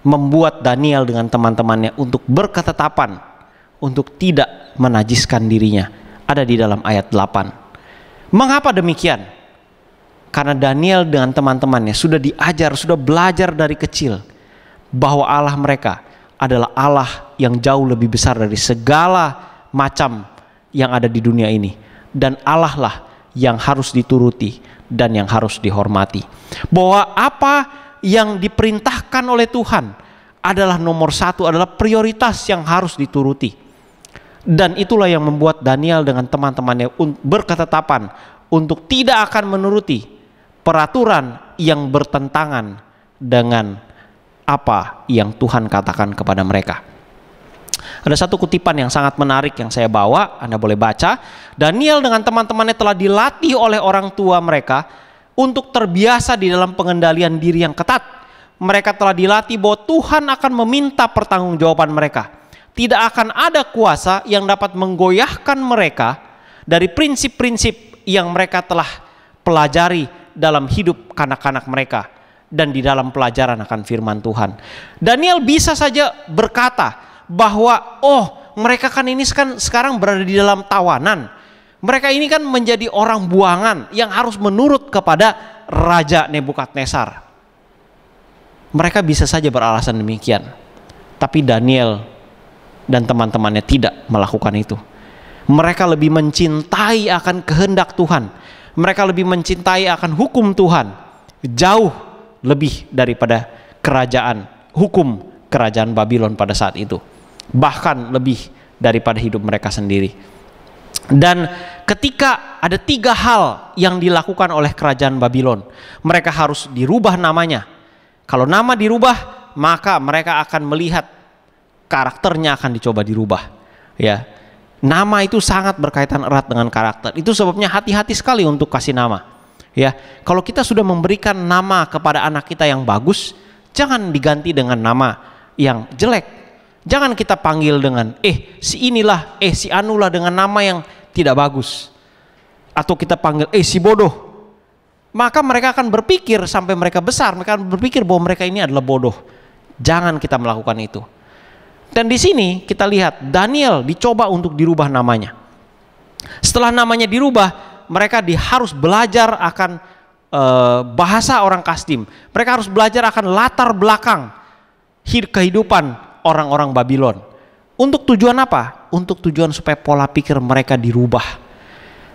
membuat Daniel dengan teman-temannya untuk berketetapan untuk tidak menajiskan dirinya. Ada di dalam ayat 8. Mengapa demikian? Karena Daniel dengan teman-temannya sudah diajar, sudah belajar dari kecil bahwa Allah mereka adalah Allah yang jauh lebih besar dari segala macam yang ada di dunia ini dan Allah lah yang harus dituruti dan yang harus dihormati. Bahwa apa yang diperintahkan oleh Tuhan adalah nomor satu, adalah prioritas yang harus dituruti. Dan itulah yang membuat Daniel dengan teman-temannya berketetapan untuk tidak akan menuruti peraturan yang bertentangan dengan apa yang Tuhan katakan kepada mereka. Ada satu kutipan yang sangat menarik yang saya bawa, Anda boleh baca. Daniel dengan teman-temannya telah dilatih oleh orang tua mereka untuk terbiasa di dalam pengendalian diri yang ketat. Mereka telah dilatih bahwa Tuhan akan meminta pertanggungjawaban mereka. Tidak akan ada kuasa yang dapat menggoyahkan mereka dari prinsip-prinsip yang mereka telah pelajari dalam hidup kanak-kanak mereka dan di dalam pelajaran akan firman Tuhan. Daniel bisa saja berkata bahwa oh mereka kan ini kan sekarang berada di dalam tawanan. Mereka ini kan menjadi orang buangan yang harus menurut kepada Raja Nebukadnesar Mereka bisa saja beralasan demikian. Tapi Daniel dan teman-temannya tidak melakukan itu. Mereka lebih mencintai akan kehendak Tuhan mereka lebih mencintai akan hukum Tuhan jauh lebih daripada kerajaan hukum kerajaan Babylon pada saat itu bahkan lebih daripada hidup mereka sendiri dan ketika ada tiga hal yang dilakukan oleh kerajaan Babylon mereka harus dirubah namanya kalau nama dirubah maka mereka akan melihat karakternya akan dicoba dirubah ya Nama itu sangat berkaitan erat dengan karakter. Itu sebabnya hati-hati sekali untuk kasih nama. Ya, kalau kita sudah memberikan nama kepada anak kita yang bagus, jangan diganti dengan nama yang jelek. Jangan kita panggil dengan eh si inilah, eh si anulah dengan nama yang tidak bagus. Atau kita panggil eh si bodoh. Maka mereka akan berpikir sampai mereka besar, mereka akan berpikir bahwa mereka ini adalah bodoh. Jangan kita melakukan itu. Dan di sini kita lihat Daniel dicoba untuk dirubah namanya. Setelah namanya dirubah, mereka di, harus belajar akan e, bahasa orang Kastim. Mereka harus belajar akan latar belakang kehidupan orang-orang Babylon. Untuk tujuan apa? Untuk tujuan supaya pola pikir mereka dirubah.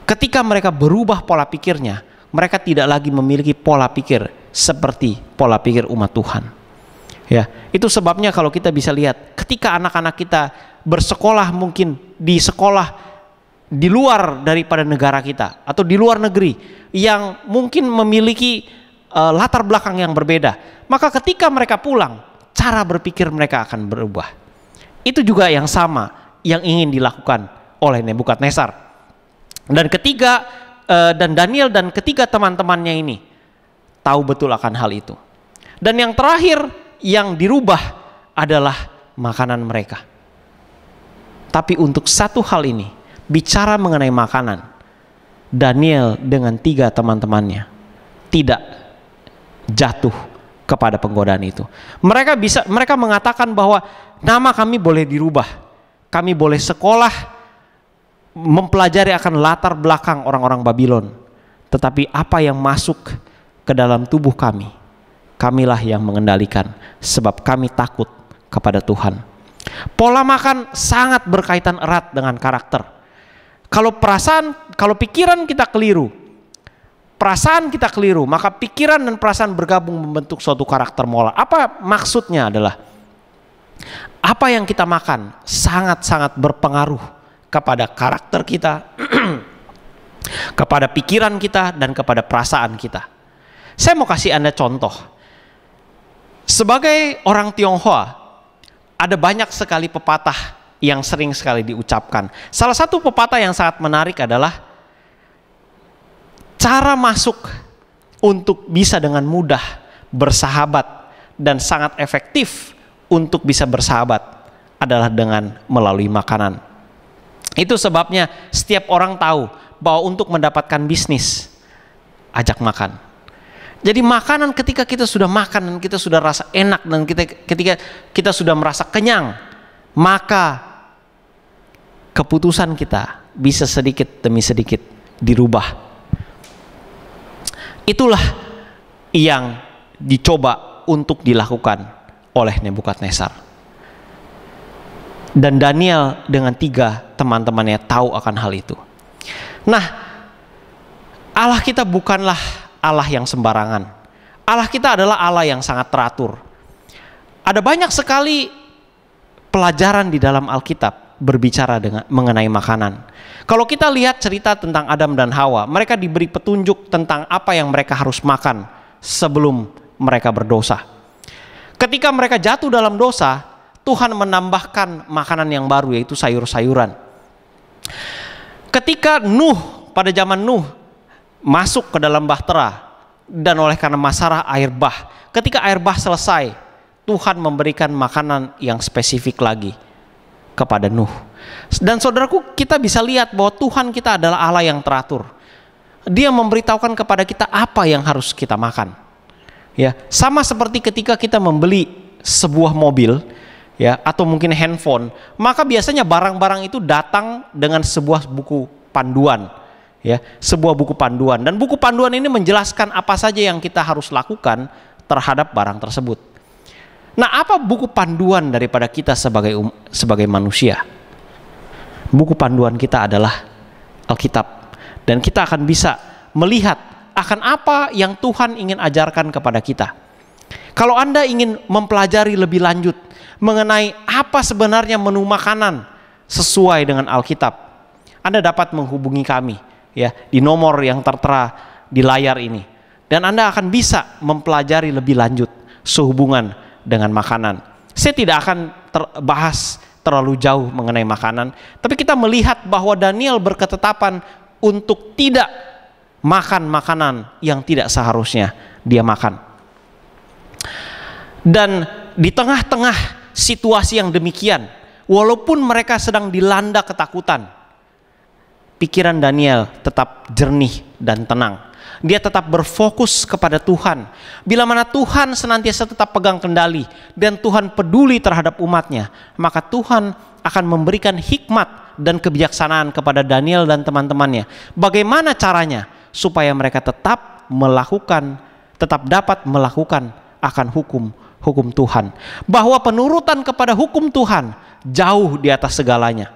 Ketika mereka berubah pola pikirnya, mereka tidak lagi memiliki pola pikir seperti pola pikir umat Tuhan. Ya, itu sebabnya kalau kita bisa lihat ketika anak-anak kita bersekolah mungkin di sekolah di luar daripada negara kita atau di luar negeri yang mungkin memiliki uh, latar belakang yang berbeda, maka ketika mereka pulang, cara berpikir mereka akan berubah. Itu juga yang sama yang ingin dilakukan oleh Nebukadnezar. Dan ketiga uh, dan Daniel dan ketiga teman-temannya ini tahu betul akan hal itu. Dan yang terakhir yang dirubah adalah makanan mereka. Tapi untuk satu hal ini, bicara mengenai makanan, Daniel dengan tiga teman-temannya tidak jatuh kepada penggodaan itu. Mereka bisa mereka mengatakan bahwa nama kami boleh dirubah. Kami boleh sekolah mempelajari akan latar belakang orang-orang Babylon. Tetapi apa yang masuk ke dalam tubuh kami kamilah yang mengendalikan sebab kami takut kepada Tuhan. Pola makan sangat berkaitan erat dengan karakter. Kalau perasaan, kalau pikiran kita keliru, perasaan kita keliru, maka pikiran dan perasaan bergabung membentuk suatu karakter moral. Apa maksudnya adalah apa yang kita makan sangat-sangat berpengaruh kepada karakter kita, [CLEARS THROAT] kepada pikiran kita dan kepada perasaan kita. Saya mau kasih Anda contoh. Sebagai orang Tionghoa, ada banyak sekali pepatah yang sering sekali diucapkan. Salah satu pepatah yang sangat menarik adalah cara masuk untuk bisa dengan mudah bersahabat dan sangat efektif untuk bisa bersahabat adalah dengan melalui makanan. Itu sebabnya setiap orang tahu bahwa untuk mendapatkan bisnis ajak makan. Jadi makanan ketika kita sudah makan dan kita sudah rasa enak dan kita ketika kita sudah merasa kenyang, maka keputusan kita bisa sedikit demi sedikit dirubah. Itulah yang dicoba untuk dilakukan oleh Nebukadnezar. Dan Daniel dengan tiga teman-temannya tahu akan hal itu. Nah, Allah kita bukanlah Allah yang sembarangan. Allah kita adalah Allah yang sangat teratur. Ada banyak sekali pelajaran di dalam Alkitab berbicara dengan mengenai makanan. Kalau kita lihat cerita tentang Adam dan Hawa, mereka diberi petunjuk tentang apa yang mereka harus makan sebelum mereka berdosa. Ketika mereka jatuh dalam dosa, Tuhan menambahkan makanan yang baru yaitu sayur-sayuran. Ketika Nuh pada zaman Nuh masuk ke dalam bahtera dan oleh karena masalah air bah. Ketika air bah selesai, Tuhan memberikan makanan yang spesifik lagi kepada Nuh. Dan saudaraku, kita bisa lihat bahwa Tuhan kita adalah Allah yang teratur. Dia memberitahukan kepada kita apa yang harus kita makan. Ya, sama seperti ketika kita membeli sebuah mobil, ya atau mungkin handphone, maka biasanya barang-barang itu datang dengan sebuah buku panduan ya sebuah buku panduan dan buku panduan ini menjelaskan apa saja yang kita harus lakukan terhadap barang tersebut. Nah, apa buku panduan daripada kita sebagai um, sebagai manusia? Buku panduan kita adalah Alkitab dan kita akan bisa melihat akan apa yang Tuhan ingin ajarkan kepada kita. Kalau Anda ingin mempelajari lebih lanjut mengenai apa sebenarnya menu makanan sesuai dengan Alkitab, Anda dapat menghubungi kami ya di nomor yang tertera di layar ini dan Anda akan bisa mempelajari lebih lanjut sehubungan dengan makanan. Saya tidak akan ter bahas terlalu jauh mengenai makanan, tapi kita melihat bahwa Daniel berketetapan untuk tidak makan makanan yang tidak seharusnya dia makan. Dan di tengah-tengah situasi yang demikian, walaupun mereka sedang dilanda ketakutan, pikiran Daniel tetap jernih dan tenang. Dia tetap berfokus kepada Tuhan. Bila mana Tuhan senantiasa tetap pegang kendali dan Tuhan peduli terhadap umatnya, maka Tuhan akan memberikan hikmat dan kebijaksanaan kepada Daniel dan teman-temannya. Bagaimana caranya supaya mereka tetap melakukan, tetap dapat melakukan akan hukum hukum Tuhan. Bahwa penurutan kepada hukum Tuhan jauh di atas segalanya.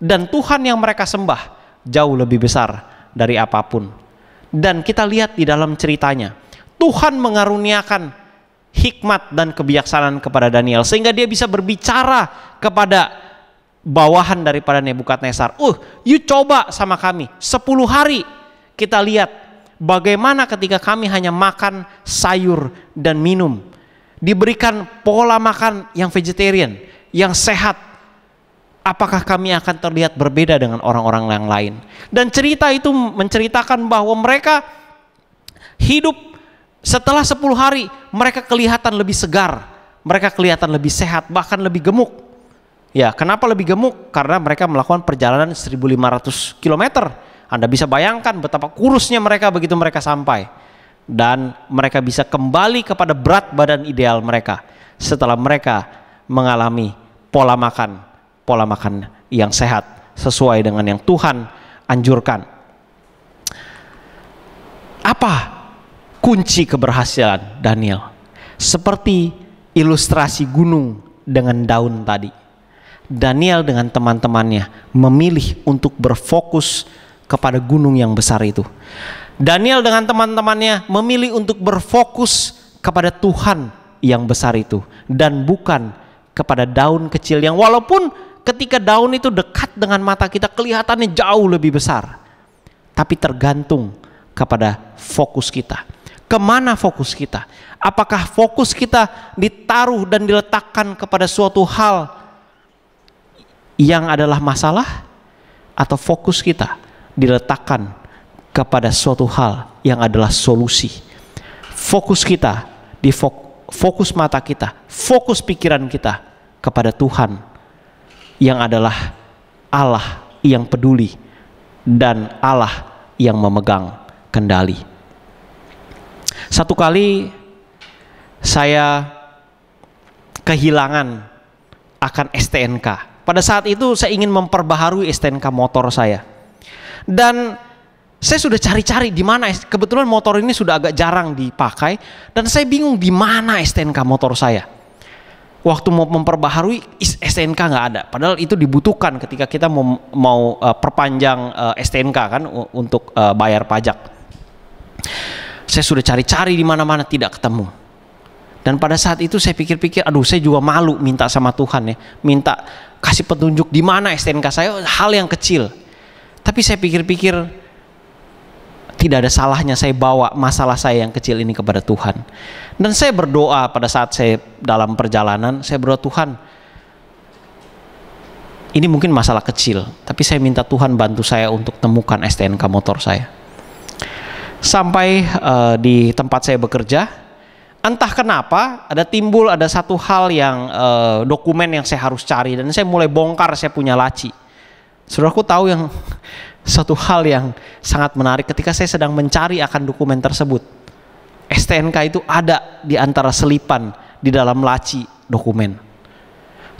Dan Tuhan yang mereka sembah jauh lebih besar dari apapun. Dan kita lihat di dalam ceritanya, Tuhan mengaruniakan hikmat dan kebijaksanaan kepada Daniel sehingga dia bisa berbicara kepada bawahan daripada Nebukadnezar. Uh, you coba sama kami. 10 hari kita lihat bagaimana ketika kami hanya makan sayur dan minum. Diberikan pola makan yang vegetarian, yang sehat, apakah kami akan terlihat berbeda dengan orang-orang yang lain. Dan cerita itu menceritakan bahwa mereka hidup setelah 10 hari, mereka kelihatan lebih segar, mereka kelihatan lebih sehat, bahkan lebih gemuk. Ya, kenapa lebih gemuk? Karena mereka melakukan perjalanan 1500 km. Anda bisa bayangkan betapa kurusnya mereka begitu mereka sampai. Dan mereka bisa kembali kepada berat badan ideal mereka setelah mereka mengalami pola makan pola makan yang sehat sesuai dengan yang Tuhan anjurkan. Apa kunci keberhasilan Daniel? Seperti ilustrasi gunung dengan daun tadi. Daniel dengan teman-temannya memilih untuk berfokus kepada gunung yang besar itu. Daniel dengan teman-temannya memilih untuk berfokus kepada Tuhan yang besar itu dan bukan kepada daun kecil yang walaupun Ketika daun itu dekat dengan mata kita kelihatannya jauh lebih besar. Tapi tergantung kepada fokus kita. Kemana fokus kita? Apakah fokus kita ditaruh dan diletakkan kepada suatu hal yang adalah masalah? Atau fokus kita diletakkan kepada suatu hal yang adalah solusi? Fokus kita di fokus mata kita, fokus pikiran kita kepada Tuhan yang adalah Allah yang peduli dan Allah yang memegang kendali. Satu kali saya kehilangan akan STNK. Pada saat itu saya ingin memperbaharui STNK motor saya. Dan saya sudah cari-cari di mana kebetulan motor ini sudah agak jarang dipakai dan saya bingung di mana STNK motor saya waktu mau memperbaharui STNK nggak ada. Padahal itu dibutuhkan ketika kita mau, mau uh, perpanjang uh, eh, STNK kan untuk uh, bayar pajak. Saya sudah cari-cari di mana-mana tidak ketemu. Dan pada saat itu saya pikir-pikir, aduh saya juga malu minta sama Tuhan ya, minta kasih petunjuk di mana STNK saya, hal yang kecil. Tapi saya pikir-pikir tidak ada salahnya saya bawa masalah saya yang kecil ini kepada Tuhan. Dan saya berdoa pada saat saya dalam perjalanan, saya berdoa Tuhan, ini mungkin masalah kecil, tapi saya minta Tuhan bantu saya untuk temukan STNK motor saya. Sampai uh, di tempat saya bekerja, entah kenapa ada timbul ada satu hal yang uh, dokumen yang saya harus cari dan saya mulai bongkar saya punya laci. Saudaraku tahu yang satu hal yang sangat menarik ketika saya sedang mencari akan dokumen tersebut. STNK itu ada di antara selipan di dalam laci dokumen.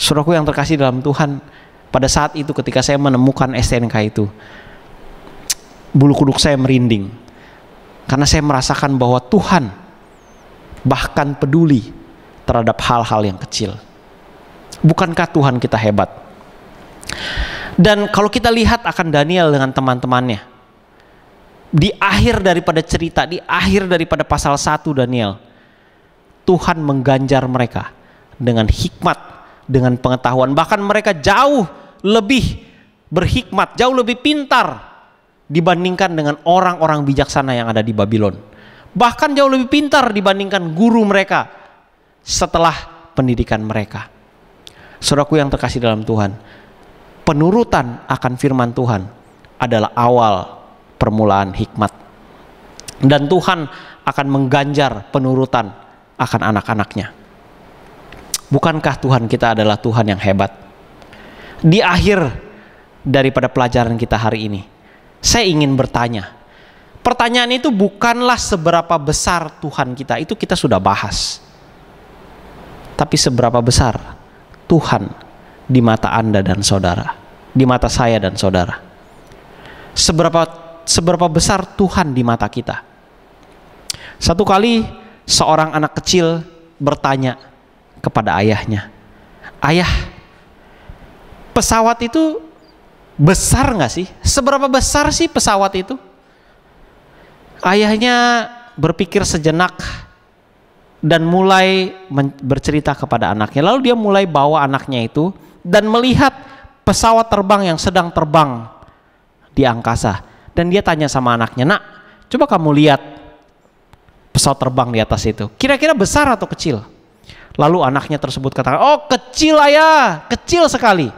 Suruhku yang terkasih dalam Tuhan, pada saat itu ketika saya menemukan STNK itu, bulu kuduk saya merinding. Karena saya merasakan bahwa Tuhan bahkan peduli terhadap hal-hal yang kecil. Bukankah Tuhan kita hebat? Dan kalau kita lihat akan Daniel dengan teman-temannya. Di akhir daripada cerita, di akhir daripada pasal 1 Daniel, Tuhan mengganjar mereka dengan hikmat, dengan pengetahuan. Bahkan mereka jauh lebih berhikmat, jauh lebih pintar dibandingkan dengan orang-orang bijaksana yang ada di Babylon. Bahkan jauh lebih pintar dibandingkan guru mereka setelah pendidikan mereka. Saudaraku yang terkasih dalam Tuhan, penurutan akan firman Tuhan adalah awal permulaan hikmat. Dan Tuhan akan mengganjar penurutan akan anak-anaknya. Bukankah Tuhan kita adalah Tuhan yang hebat? Di akhir daripada pelajaran kita hari ini, saya ingin bertanya. Pertanyaan itu bukanlah seberapa besar Tuhan kita, itu kita sudah bahas. Tapi seberapa besar Tuhan di mata Anda dan saudara, di mata saya dan saudara. Seberapa seberapa besar Tuhan di mata kita? Satu kali seorang anak kecil bertanya kepada ayahnya, "Ayah, pesawat itu besar nggak sih? Seberapa besar sih pesawat itu?" Ayahnya berpikir sejenak dan mulai bercerita kepada anaknya. Lalu dia mulai bawa anaknya itu dan melihat pesawat terbang yang sedang terbang di angkasa. Dan dia tanya sama anaknya, nak coba kamu lihat pesawat terbang di atas itu. Kira-kira besar atau kecil? Lalu anaknya tersebut katakan, oh kecil ayah, kecil sekali.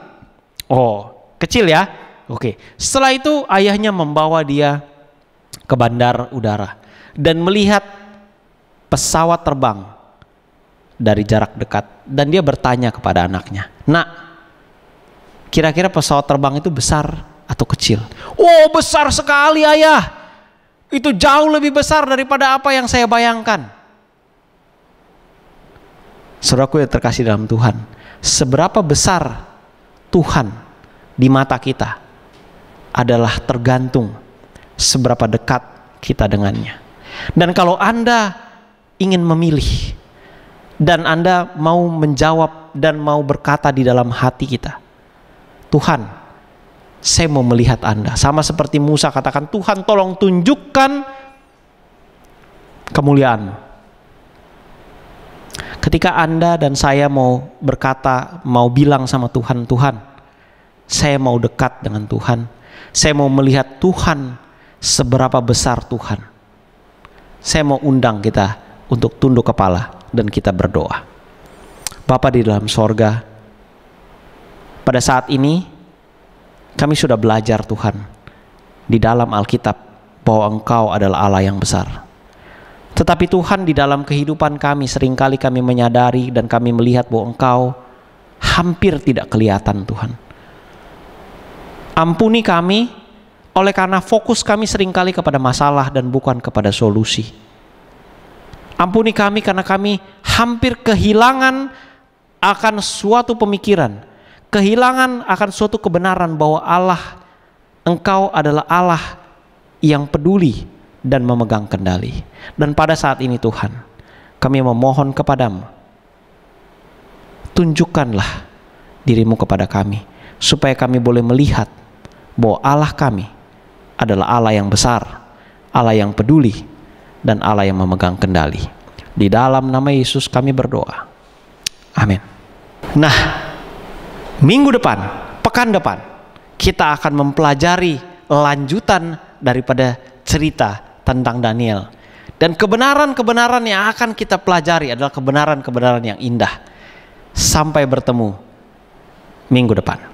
Oh kecil ya, oke. Setelah itu ayahnya membawa dia ke bandar udara dan melihat pesawat terbang dari jarak dekat dan dia bertanya kepada anaknya, nak kira-kira pesawat terbang itu besar atau kecil? Oh besar sekali ayah. Itu jauh lebih besar daripada apa yang saya bayangkan. Saudaraku yang terkasih dalam Tuhan. Seberapa besar Tuhan di mata kita adalah tergantung seberapa dekat kita dengannya. Dan kalau Anda ingin memilih dan Anda mau menjawab dan mau berkata di dalam hati kita, Tuhan, saya mau melihat Anda. Sama seperti Musa katakan, Tuhan tolong tunjukkan kemuliaan. Ketika Anda dan saya mau berkata, mau bilang sama Tuhan, Tuhan, saya mau dekat dengan Tuhan. Saya mau melihat Tuhan seberapa besar Tuhan. Saya mau undang kita untuk tunduk kepala dan kita berdoa. Bapa di dalam sorga, pada saat ini kami sudah belajar Tuhan di dalam Alkitab bahwa Engkau adalah Allah yang besar. Tetapi Tuhan di dalam kehidupan kami seringkali kami menyadari dan kami melihat bahwa Engkau hampir tidak kelihatan Tuhan. Ampuni kami oleh karena fokus kami seringkali kepada masalah dan bukan kepada solusi. Ampuni kami karena kami hampir kehilangan akan suatu pemikiran kehilangan akan suatu kebenaran bahwa Allah engkau adalah Allah yang peduli dan memegang kendali. Dan pada saat ini Tuhan, kami memohon kepadamu, tunjukkanlah dirimu kepada kami, supaya kami boleh melihat bahwa Allah kami adalah Allah yang besar, Allah yang peduli, dan Allah yang memegang kendali. Di dalam nama Yesus kami berdoa. Amin. Nah, minggu depan, pekan depan, kita akan mempelajari lanjutan daripada cerita tentang Daniel. Dan kebenaran-kebenaran yang akan kita pelajari adalah kebenaran-kebenaran yang indah. Sampai bertemu minggu depan.